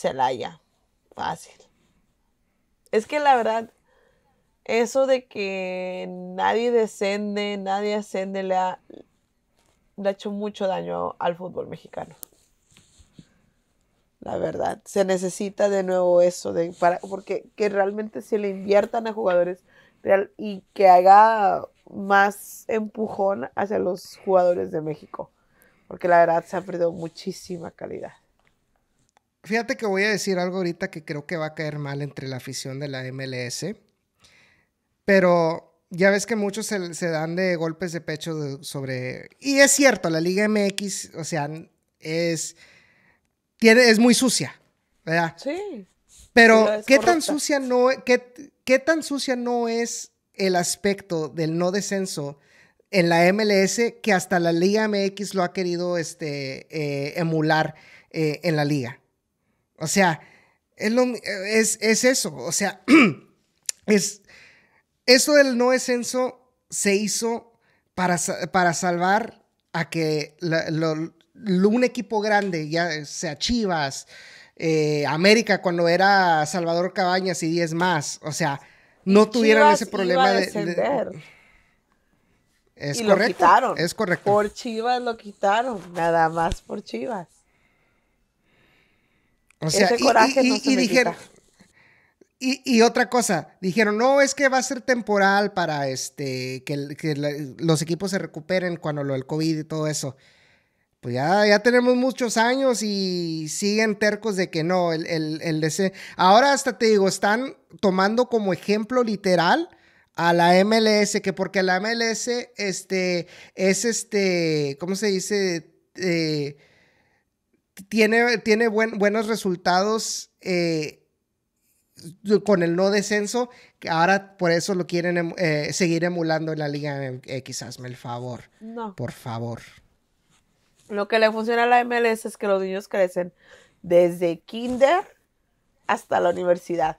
Celaya. Fácil. Es que la verdad, eso de que nadie descende, nadie ascende, le ha, hecho mucho daño al fútbol mexicano. La verdad, se necesita de nuevo eso, de, para, porque que realmente se le inviertan a jugadores real, y que haga más empujón hacia los jugadores de México, porque la verdad se ha perdido muchísima calidad. Fíjate que voy a decir algo ahorita que creo que va a caer mal entre la afición de la MLS, pero ya ves que muchos se, dan de golpes de pecho sobre... Y es cierto, la Liga MX, o sea, es, tiene, es muy sucia, ¿verdad? Sí. Pero, ¿qué, tan sucia no, qué, ¿qué tan sucia no es el aspecto del no descenso en la MLS que hasta la Liga MX lo ha querido este, eh, emular eh, en la liga? O sea, es, eh, es, es eso. O sea, es, eso del no descenso se hizo para, para salvar a que un equipo grande, ya sea Chivas, eh, América, cuando era Salvador Cabañas y 10 más, o sea, no tuvieran ese problema de, de es correcto, Es correcto. Por Chivas lo quitaron, nada más por Chivas. O sea, y, no dijeron, y, otra cosa, dijeron, no, es que va a ser temporal para este, que, los equipos se recuperen cuando lo del COVID y todo eso. Pues ya, ya tenemos muchos años y siguen tercos de que no, el, el, Ahora hasta te digo, están tomando como ejemplo literal a la MLS, que porque la MLS este, es este, ¿cómo se dice? Eh, tiene, buen, buenos resultados eh, con el no descenso, ahora por eso lo quieren eh, seguir emulando en la Liga eh, quizás, me el favor. No. Por favor. Lo que le funciona a la MLS es que los niños crecen desde kinder hasta la universidad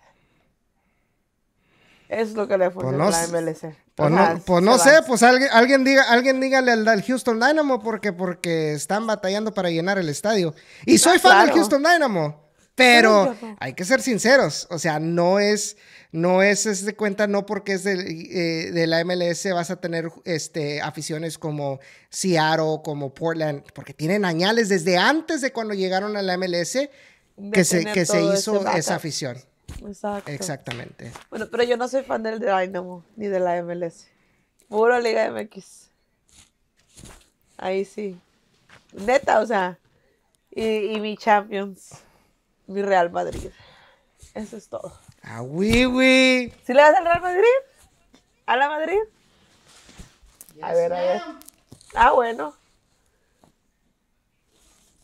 es lo que le fue a la MLS. Pues, no, pues pues sé, pues alguien, alguien diga, alguien dígale al, Houston Dynamo porque, porque están batallando para llenar el estadio. Y soy fan del Houston Dynamo. Pero hay que ser sinceros, o sea, no es, no es, de cuenta, no porque es eh, de, la MLS vas a tener este, aficiones como Seattle, como Portland, porque tienen añales desde antes de cuando llegaron a la MLS que que se hizo esa afición. Exactamente. Bueno, pero yo no soy fan del Dynamo ni de la MLS. Puro Liga MX. Ahí sí. Neta, o sea. Y, y mi Champions. Mi Real Madrid. Eso es todo. Ah, oui, ¿Sí le vas al Real Madrid? ¿A la Madrid? a ver, a ver. Ah, bueno.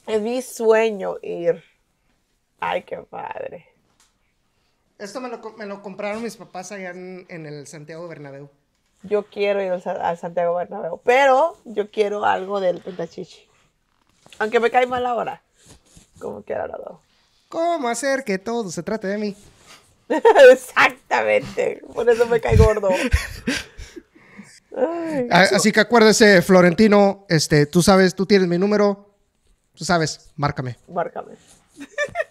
Es mi sueño ir. Ay, qué padre. Esto me lo, me lo compraron mis papás allá en, el Santiago Bernabéu. Yo quiero ir al, Santiago Bernabéu, pero yo quiero algo del Pentachichi. Aunque me cae mal ahora. Como queda lo ¿Cómo hacer que todo se trate de mí? Exactamente. Por eso me cae gordo. así que acuérdese, Florentino, este, tú sabes, tú tienes mi número, tú sabes, márcame. Márcame.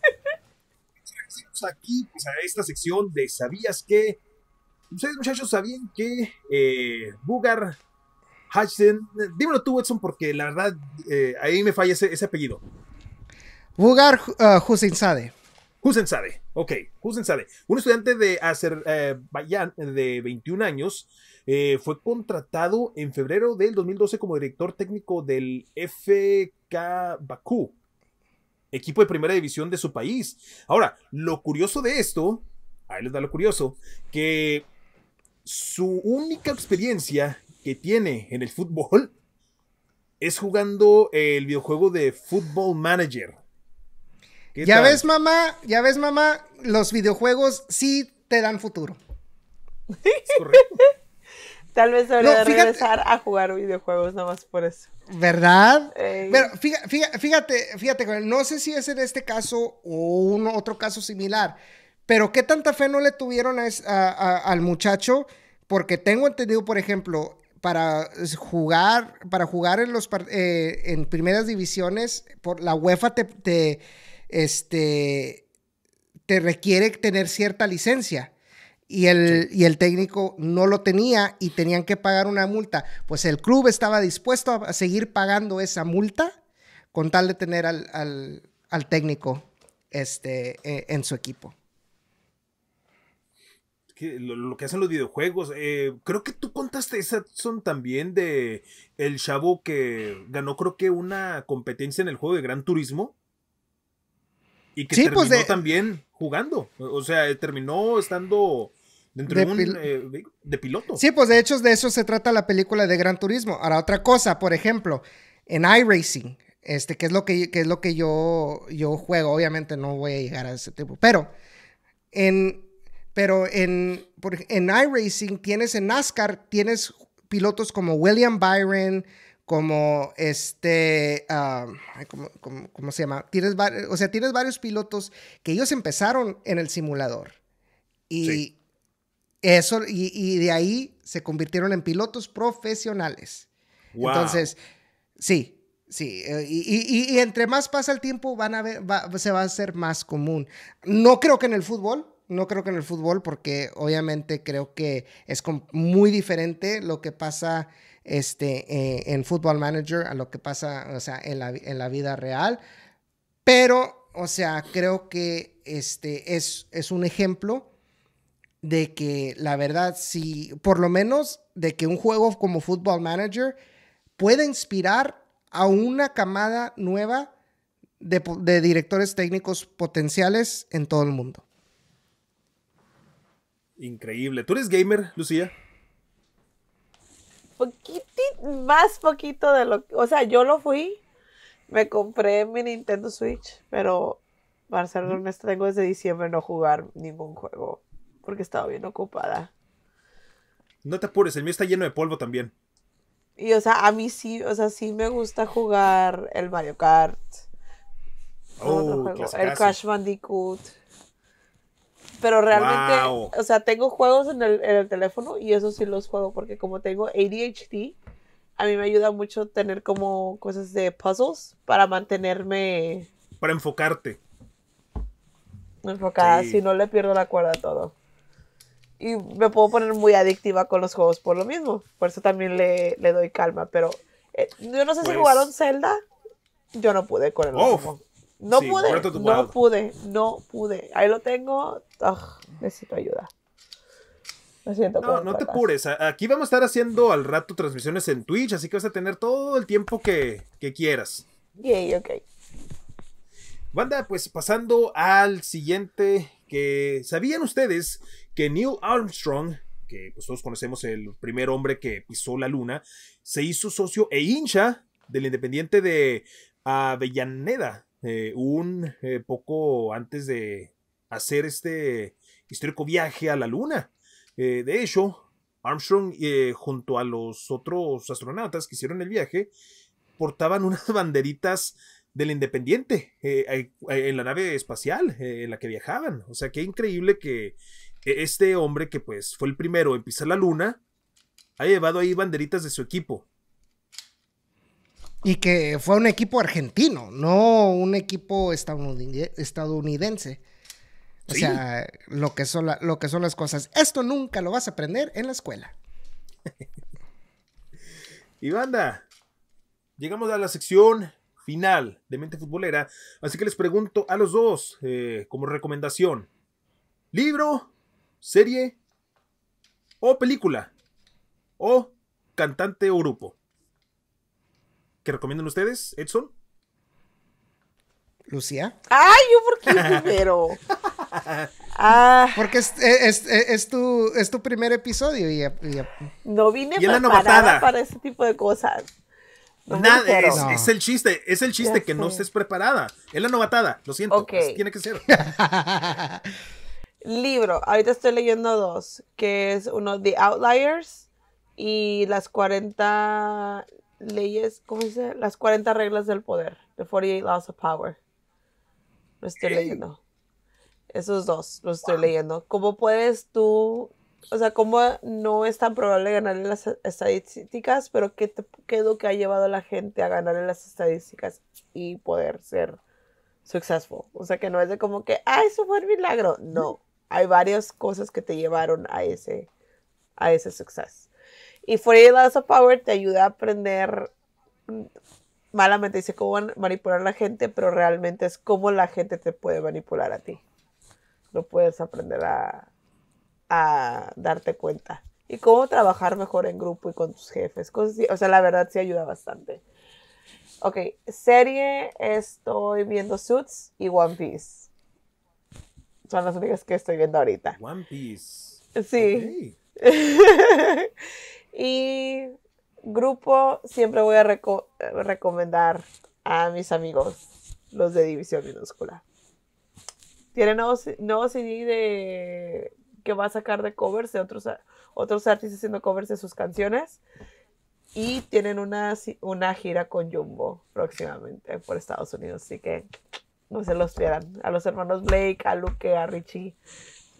aquí pues, a esta sección de ¿Sabías que Ustedes, muchachos, sabían que eh, Bugar Hudson. Dímelo tú, Edson, porque la verdad eh, ahí me falla ese, apellido. Bugar uh, Hussein Sade. Hussein Sade, ok. Hussein Sade. Un estudiante de Azerbaiyán eh, de 21 años fue contratado en febrero del 2012 como director técnico del FK Bakú equipo de primera división de su país. Ahora, lo curioso de esto, ahí les da lo curioso, que su única experiencia que tiene en el fútbol es jugando el videojuego de Football Manager. Ya ves, mamá, ya ves, mamá, los videojuegos sí te dan futuro. Es correcto. Tal vez debería regresar a jugar videojuegos más por eso. ¿Verdad? Pero fíjate, fíjate, no sé si es en este caso o un otro caso similar, pero qué tanta fe no le tuvieron al muchacho, porque tengo entendido, por ejemplo, para jugar, para jugar en los eh, en primeras divisiones, por la UEFA te este te requiere tener cierta licencia y el, y el técnico no lo tenía y tenían que pagar una multa. Pues el club estaba dispuesto a seguir pagando esa multa con tal de tener al, al, técnico este, e, en su equipo. lo, que hacen los videojuegos. Eh, creo que tú contaste esa son también de el chavo que ganó creo que una competencia en el juego de Gran Turismo. Y que pues terminó también jugando. O sea, terminó estando Dentro de, de un eh, de piloto. Sí, pues de hecho de eso se trata la película de Gran Turismo. Ahora, otra cosa, por ejemplo, en iRacing, este, que es lo que, es lo que yo, yo juego, obviamente no voy a llegar a ese tipo, pero en, pero en, por, en iRacing tienes en NASCAR, tienes pilotos como William Byron, como este, ¿cómo, cómo, se llama? Tienes, o sea, tienes varios pilotos que ellos empezaron en el simulador. Y, sí. Eso, y, de ahí se convirtieron en pilotos profesionales. Entonces, sí, sí. Eh, y, entre más pasa el tiempo, van a se va a hacer más común. No creo que en el fútbol, no creo que en el fútbol, porque obviamente creo que es muy diferente lo que pasa este, eh, en Football Manager a lo que pasa sea, en, la, vida real. Pero, o sea, creo que este, es, es un ejemplo de que la verdad, sí por lo menos de que un juego como Football Manager pueda inspirar a una camada nueva de, directores técnicos potenciales en todo el mundo. Increíble. ¿Tú eres gamer, Lucía? más poquito de lo que. O sea, yo lo fui. Me compré mi Nintendo Switch, pero Barcelona ser honesto, tengo desde diciembre no jugar ningún juego porque estaba bien ocupada. No te apures, el mío está lleno de polvo también. Y o sea, a mí sí, o sea, sí me gusta jugar el Mario Kart. Oh, el Crash Bandicoot. Pero realmente, o sea, tengo juegos en el, teléfono y eso sí los juego porque como tengo ADHD, a mí me ayuda mucho tener como cosas de puzzles para mantenerme... Para enfocarte. Enfocada, si no le pierdo la cuerda a todo y me puedo poner muy adictiva con los juegos por lo mismo. Por eso también le, doy calma. Pero eh, yo no sé si pues jugaron Zelda. Yo no pude con el juego, No pude, no pude, no pude. Ahí lo tengo. necesito ayuda. No, no te pures, Aquí vamos a estar haciendo al rato transmisiones en Twitch, así que vas a tener todo el tiempo que, que quieras. Yay, ok. Banda, pues pasando al siguiente que sabían ustedes que Neil Armstrong, que pues, todos conocemos el primer hombre que pisó la luna, se hizo socio e hincha del Independiente de Avellaneda, eh, un eh, poco antes de hacer este histórico viaje a la luna. Eh, de hecho, Armstrong junto a los otros astronautas que hicieron el viaje portaban unas banderitas del Independiente en la nave espacial en la que viajaban. O sea, qué increíble que este hombre que pues fue el primero en pisar la luna, ha llevado ahí banderitas de su equipo. Y que fue un equipo argentino, no un equipo estadounidense. O sea, lo que, son lo que son las cosas. Esto nunca lo vas a aprender en la escuela. y banda, llegamos a la sección final de Mente Futbolera. Así que les pregunto a los dos, eh, como recomendación, libro serie o película o cantante o grupo. ¿Qué recomiendan ustedes, Edson? Lucía. Ay, yo por qué primero. Ah. Porque es, tu, primer episodio y, no vine para ese tipo de cosas. Nada, es, el chiste, es el chiste que no estés preparada. Es la novatada, lo siento. Tiene que ser. Libro, ahorita estoy leyendo dos, que es uno, The Outliers y las 40 leyes, ¿cómo dice? Las 40 reglas del poder, The 48 Laws of Power. Lo estoy leyendo. Esos dos los estoy leyendo. ¿Cómo puedes tú, o sea, cómo no es tan probable ganar en las estadísticas, pero qué, te, qué lo que ha llevado a la gente a ganar en las estadísticas y poder ser successful? O sea, que no es de como que, ay, ah, eso fue un milagro. No hay varias cosas que te llevaron a ese, a ese suceso. Y Foreign Laws of Power te ayuda a aprender, mm, malamente dice cómo manipular a la gente, pero realmente es cómo la gente te puede manipular a ti. Lo puedes aprender a, a darte cuenta. Y cómo trabajar mejor en grupo y con tus jefes. Cosas O sea, la verdad sí ayuda bastante. Ok, serie estoy viendo Suits y One Piece. Son las únicas que estoy viendo ahorita. One Piece. Sí. y grupo siempre voy a recomendar a mis amigos, los de División Minúscula. Tienen nuevos, nuevos CD de, que va a sacar de covers de otros, otros artistas haciendo covers de sus canciones. Y tienen una, una gira con Jumbo próximamente por Estados Unidos. Así que no se los pierdan. A los hermanos Blake, a Luque, a Richie.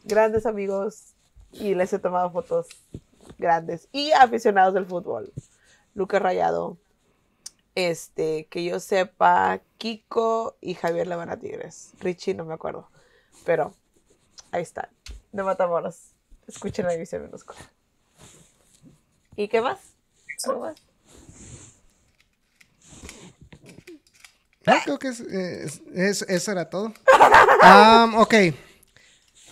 Grandes amigos y les he tomado fotos grandes y aficionados del fútbol. Luque Rayado, este, que yo sepa, Kiko y Javier a Tigres. Richie no me acuerdo, pero ahí están, De Matamoros. Escuchen la división minúscula. ¿Y qué más? ¿qué más? creo que eh, eso era todo. ok.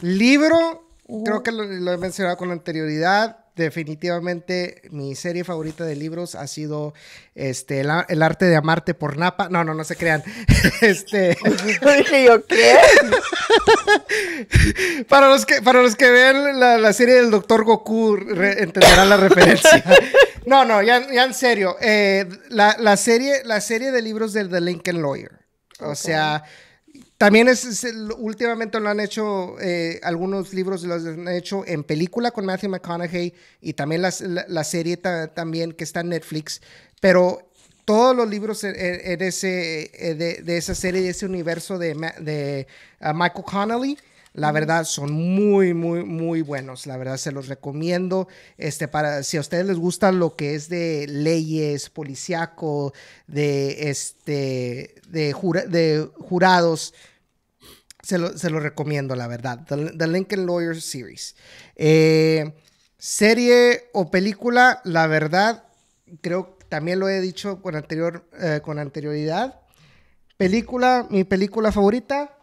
Libro, creo que lo he mencionado con anterioridad definitivamente mi serie favorita de libros ha sido este, el, arte de amarte por Napa. No, no, no se crean. este... dije yo, ¿qué? para, los que, para los que vean la, serie del Doctor Goku, entenderán la referencia. No, no, ya, en serio. Eh, la, serie, la serie de libros del The Lincoln Lawyer. O sea, también es, últimamente lo han hecho, eh, algunos libros los han hecho en película con Matthew McConaughey y también la, serie también que está en Netflix, pero todos los libros en, ese, eh, de, esa serie, de ese universo de, de ah, Michael Connelly la verdad, son muy, muy, muy buenos. La verdad, se los recomiendo. Este, para, si a ustedes les gusta lo que es de leyes, policíaco, de, este, de, de jurados, se lo, recomiendo, la verdad. The, Lincoln Lawyers Series. Eh, serie o película, la verdad, creo que también lo he dicho con, anterior, eh, con anterioridad. Película, mi película favorita,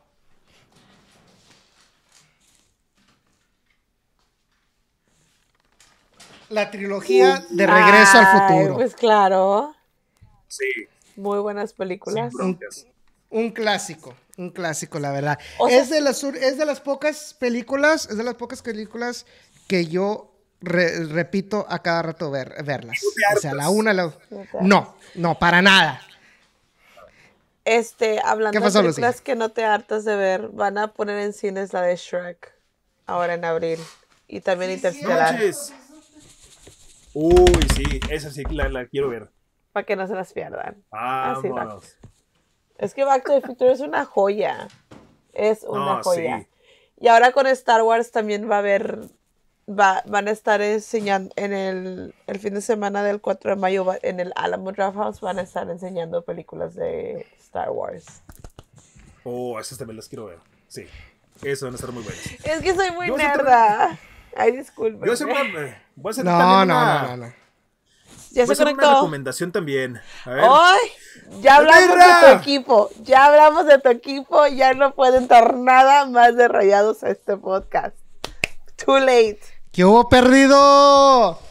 la trilogía de Regreso al Futuro. Pues claro. Sí. Muy buenas películas. Un, clásico, un clásico, la verdad. es, de las, es de las pocas películas, es de las pocas películas que yo repito a cada rato ver, verlas. O sea, la una, la No, no, para nada. Este, hablando de películas que no te hartas de ver, van a poner en cines la de Shrek ahora en abril. Y también Interstellar. Uy, sí, esa sí la, quiero ver. Para que no se las pierdan. es que Back to the Future es una joya. Es una joya. Y ahora con Star Wars también va a haber. Va, van a estar enseñando en el, fin de semana del 4 de mayo en el Alamo Draft House van a estar enseñando películas de Star Wars. Oh, esas también las quiero ver. Sí. Eso van a muy buenas. Es que soy muy nerd. Ay, disculpa. Yo voy a no, no, no, no, no, Ya voy se conectó. Una recomendación también. A ver. Ay, ya hablamos de tu equipo, ya hablamos de tu equipo, ya no pueden entrar nada más de a este podcast. Too late. ¿Qué hubo perdido?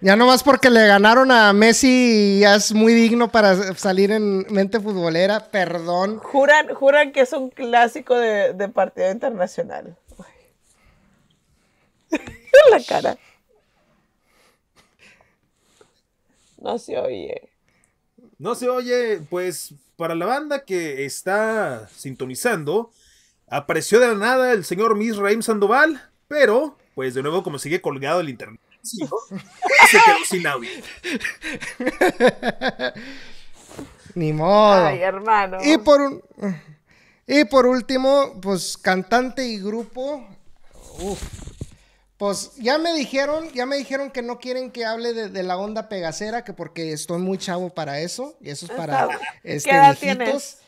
Ya nomás porque le ganaron a Messi ya es muy digno para salir en mente futbolera, perdón. Juran, juran que es un clásico de, de partido internacional. la cara. No se oye. No se oye, pues para la banda que está sintonizando, apareció de la nada el señor Miss Raim Sandoval, pero pues de nuevo como sigue colgado el internet sin Ni modo. Ay, hermano. Y por, y por último, pues cantante y grupo. Uf. Pues ya me dijeron, ya me dijeron que no quieren que hable de, la onda pegacera, que porque estoy muy chavo para eso, y eso es para ¿Qué este, edad Tienes?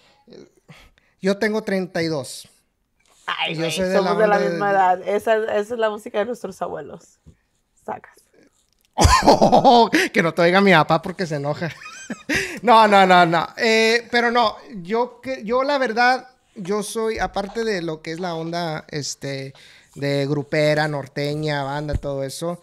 Yo tengo 32. Ay, yo somos de la, misma edad. esa, es la música de nuestros abuelos sacas. que no te oiga mi papá porque se enoja. no, no, no, no. Eh, pero no, yo, yo la verdad, yo soy, aparte de lo que es la onda este, de grupera, norteña, banda, todo eso,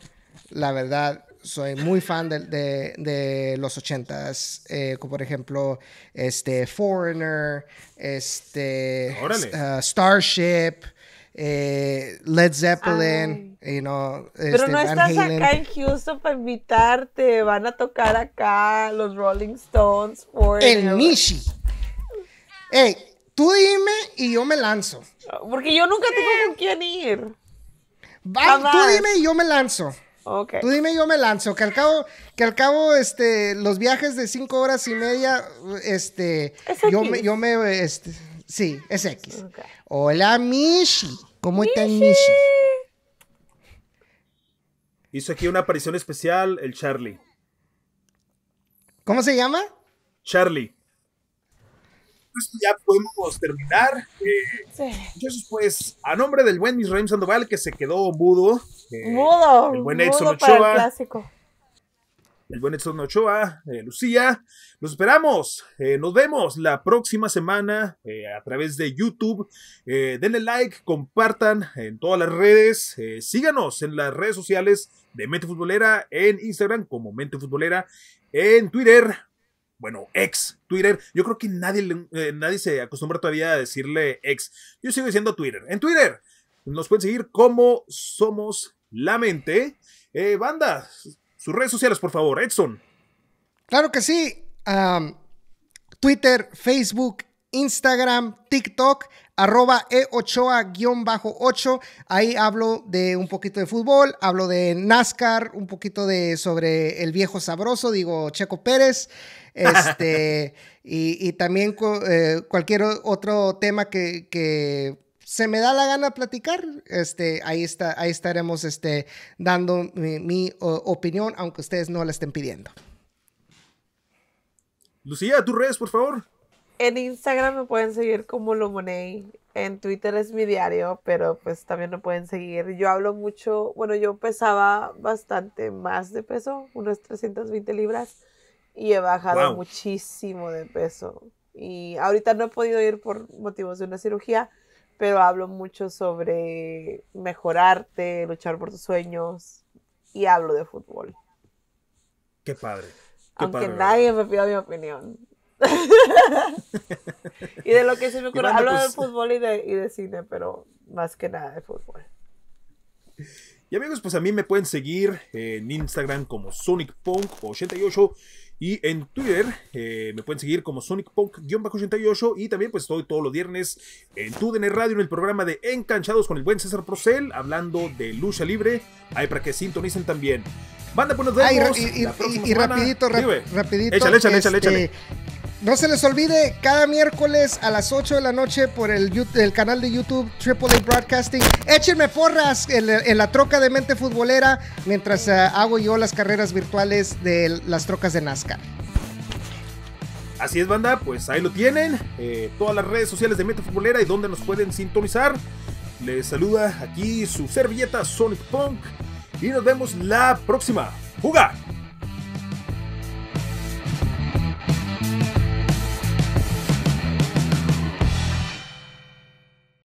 la verdad, soy muy fan de, los ochentas, eh, como por ejemplo, este, Foreigner, este, ah, Starship, eh, Led Zeppelin, Pero este, no estás acá en Houston para invitarte, van a tocar acá los Rolling Stones. el Mishi, tú dime y yo me lanzo. Porque yo nunca tengo eh. con quién ir. tú dime y yo me lanzo. Tú dime, y yo me lanzo. Que al cabo, que al cabo, este, los viajes de cinco horas y media, este, yo me, yo me, este, sí, es X. Hola, Mishi. ¿Cómo está Nishi? Hizo aquí una aparición especial el Charlie. ¿Cómo se llama? Charlie. Pues ya podemos terminar. Eh, entonces, pues, a nombre del buen Miss Sandoval, que se quedó mudo. Eh, mudo. El buen Edson Ochoa. Para clásico el buen Edson Ochoa, eh, Lucía. Los esperamos. Eh, nos vemos la próxima semana eh, a través de YouTube. denle like, compartan en todas las redes. síganos en las redes sociales de Mente Futbolera, en Instagram como Mente Futbolera, en Twitter. Bueno, ex Twitter. Yo creo que nadie, nadie se acostumbra todavía a decirle ex. Yo sigo diciendo Twitter. En Twitter nos pueden seguir como somos la mente. banda, sus redes sociales, por favor, Edson. Claro que sí. Twitter, Facebook, Instagram, TikTok, arroba E8A-8. Ahí hablo de un poquito de fútbol, hablo de NASCAR, un poquito de sobre el viejo sabroso, digo Checo Pérez. Este, y, también eh, cualquier otro tema que, que se me da la gana platicar, este, ahí, está, ahí estaremos este, dando mi, opinión, aunque ustedes no la estén pidiendo. Lucía, tus redes, por favor. En Instagram me pueden seguir como Lumonei. En Twitter es mi diario, pero pues también me pueden seguir. Yo hablo mucho, bueno, yo pesaba bastante más de peso, unas 320 libras, y he bajado muchísimo de peso. Y ahorita no he podido ir por motivos de una cirugía, pero hablo mucho sobre mejorarte, luchar por tus sueños y hablo de fútbol. Qué padre. Aunque nadie me pida mi opinión. y de lo que se me ocurre, hablo de pues, fútbol y de, y de cine, pero más que nada de fútbol. Y amigos, pues a mí me pueden seguir en Instagram como SonicPunk88 y en Twitter eh, me pueden seguir como SonicPunk-88 y también pues estoy todos los viernes en TUDN Radio en el programa de Encanchados con el buen César Procel hablando de lucha libre. Ahí para que sintonicen también. Pues, rapidito, rapidito. Échale, este, no se les olvide, cada miércoles a las 8 de la noche por el, canal de YouTube Triple A Broadcasting. Échenme porras en, la troca de mente futbolera mientras eh, hago yo las carreras virtuales de las trocas de NASCAR. Así es, banda, pues ahí lo tienen. Eh, todas las redes sociales de Mente Futbolera y donde nos pueden sintonizar. Les saluda aquí su servilleta Sonic Punk. Y nos vemos la próxima. ¡Juga!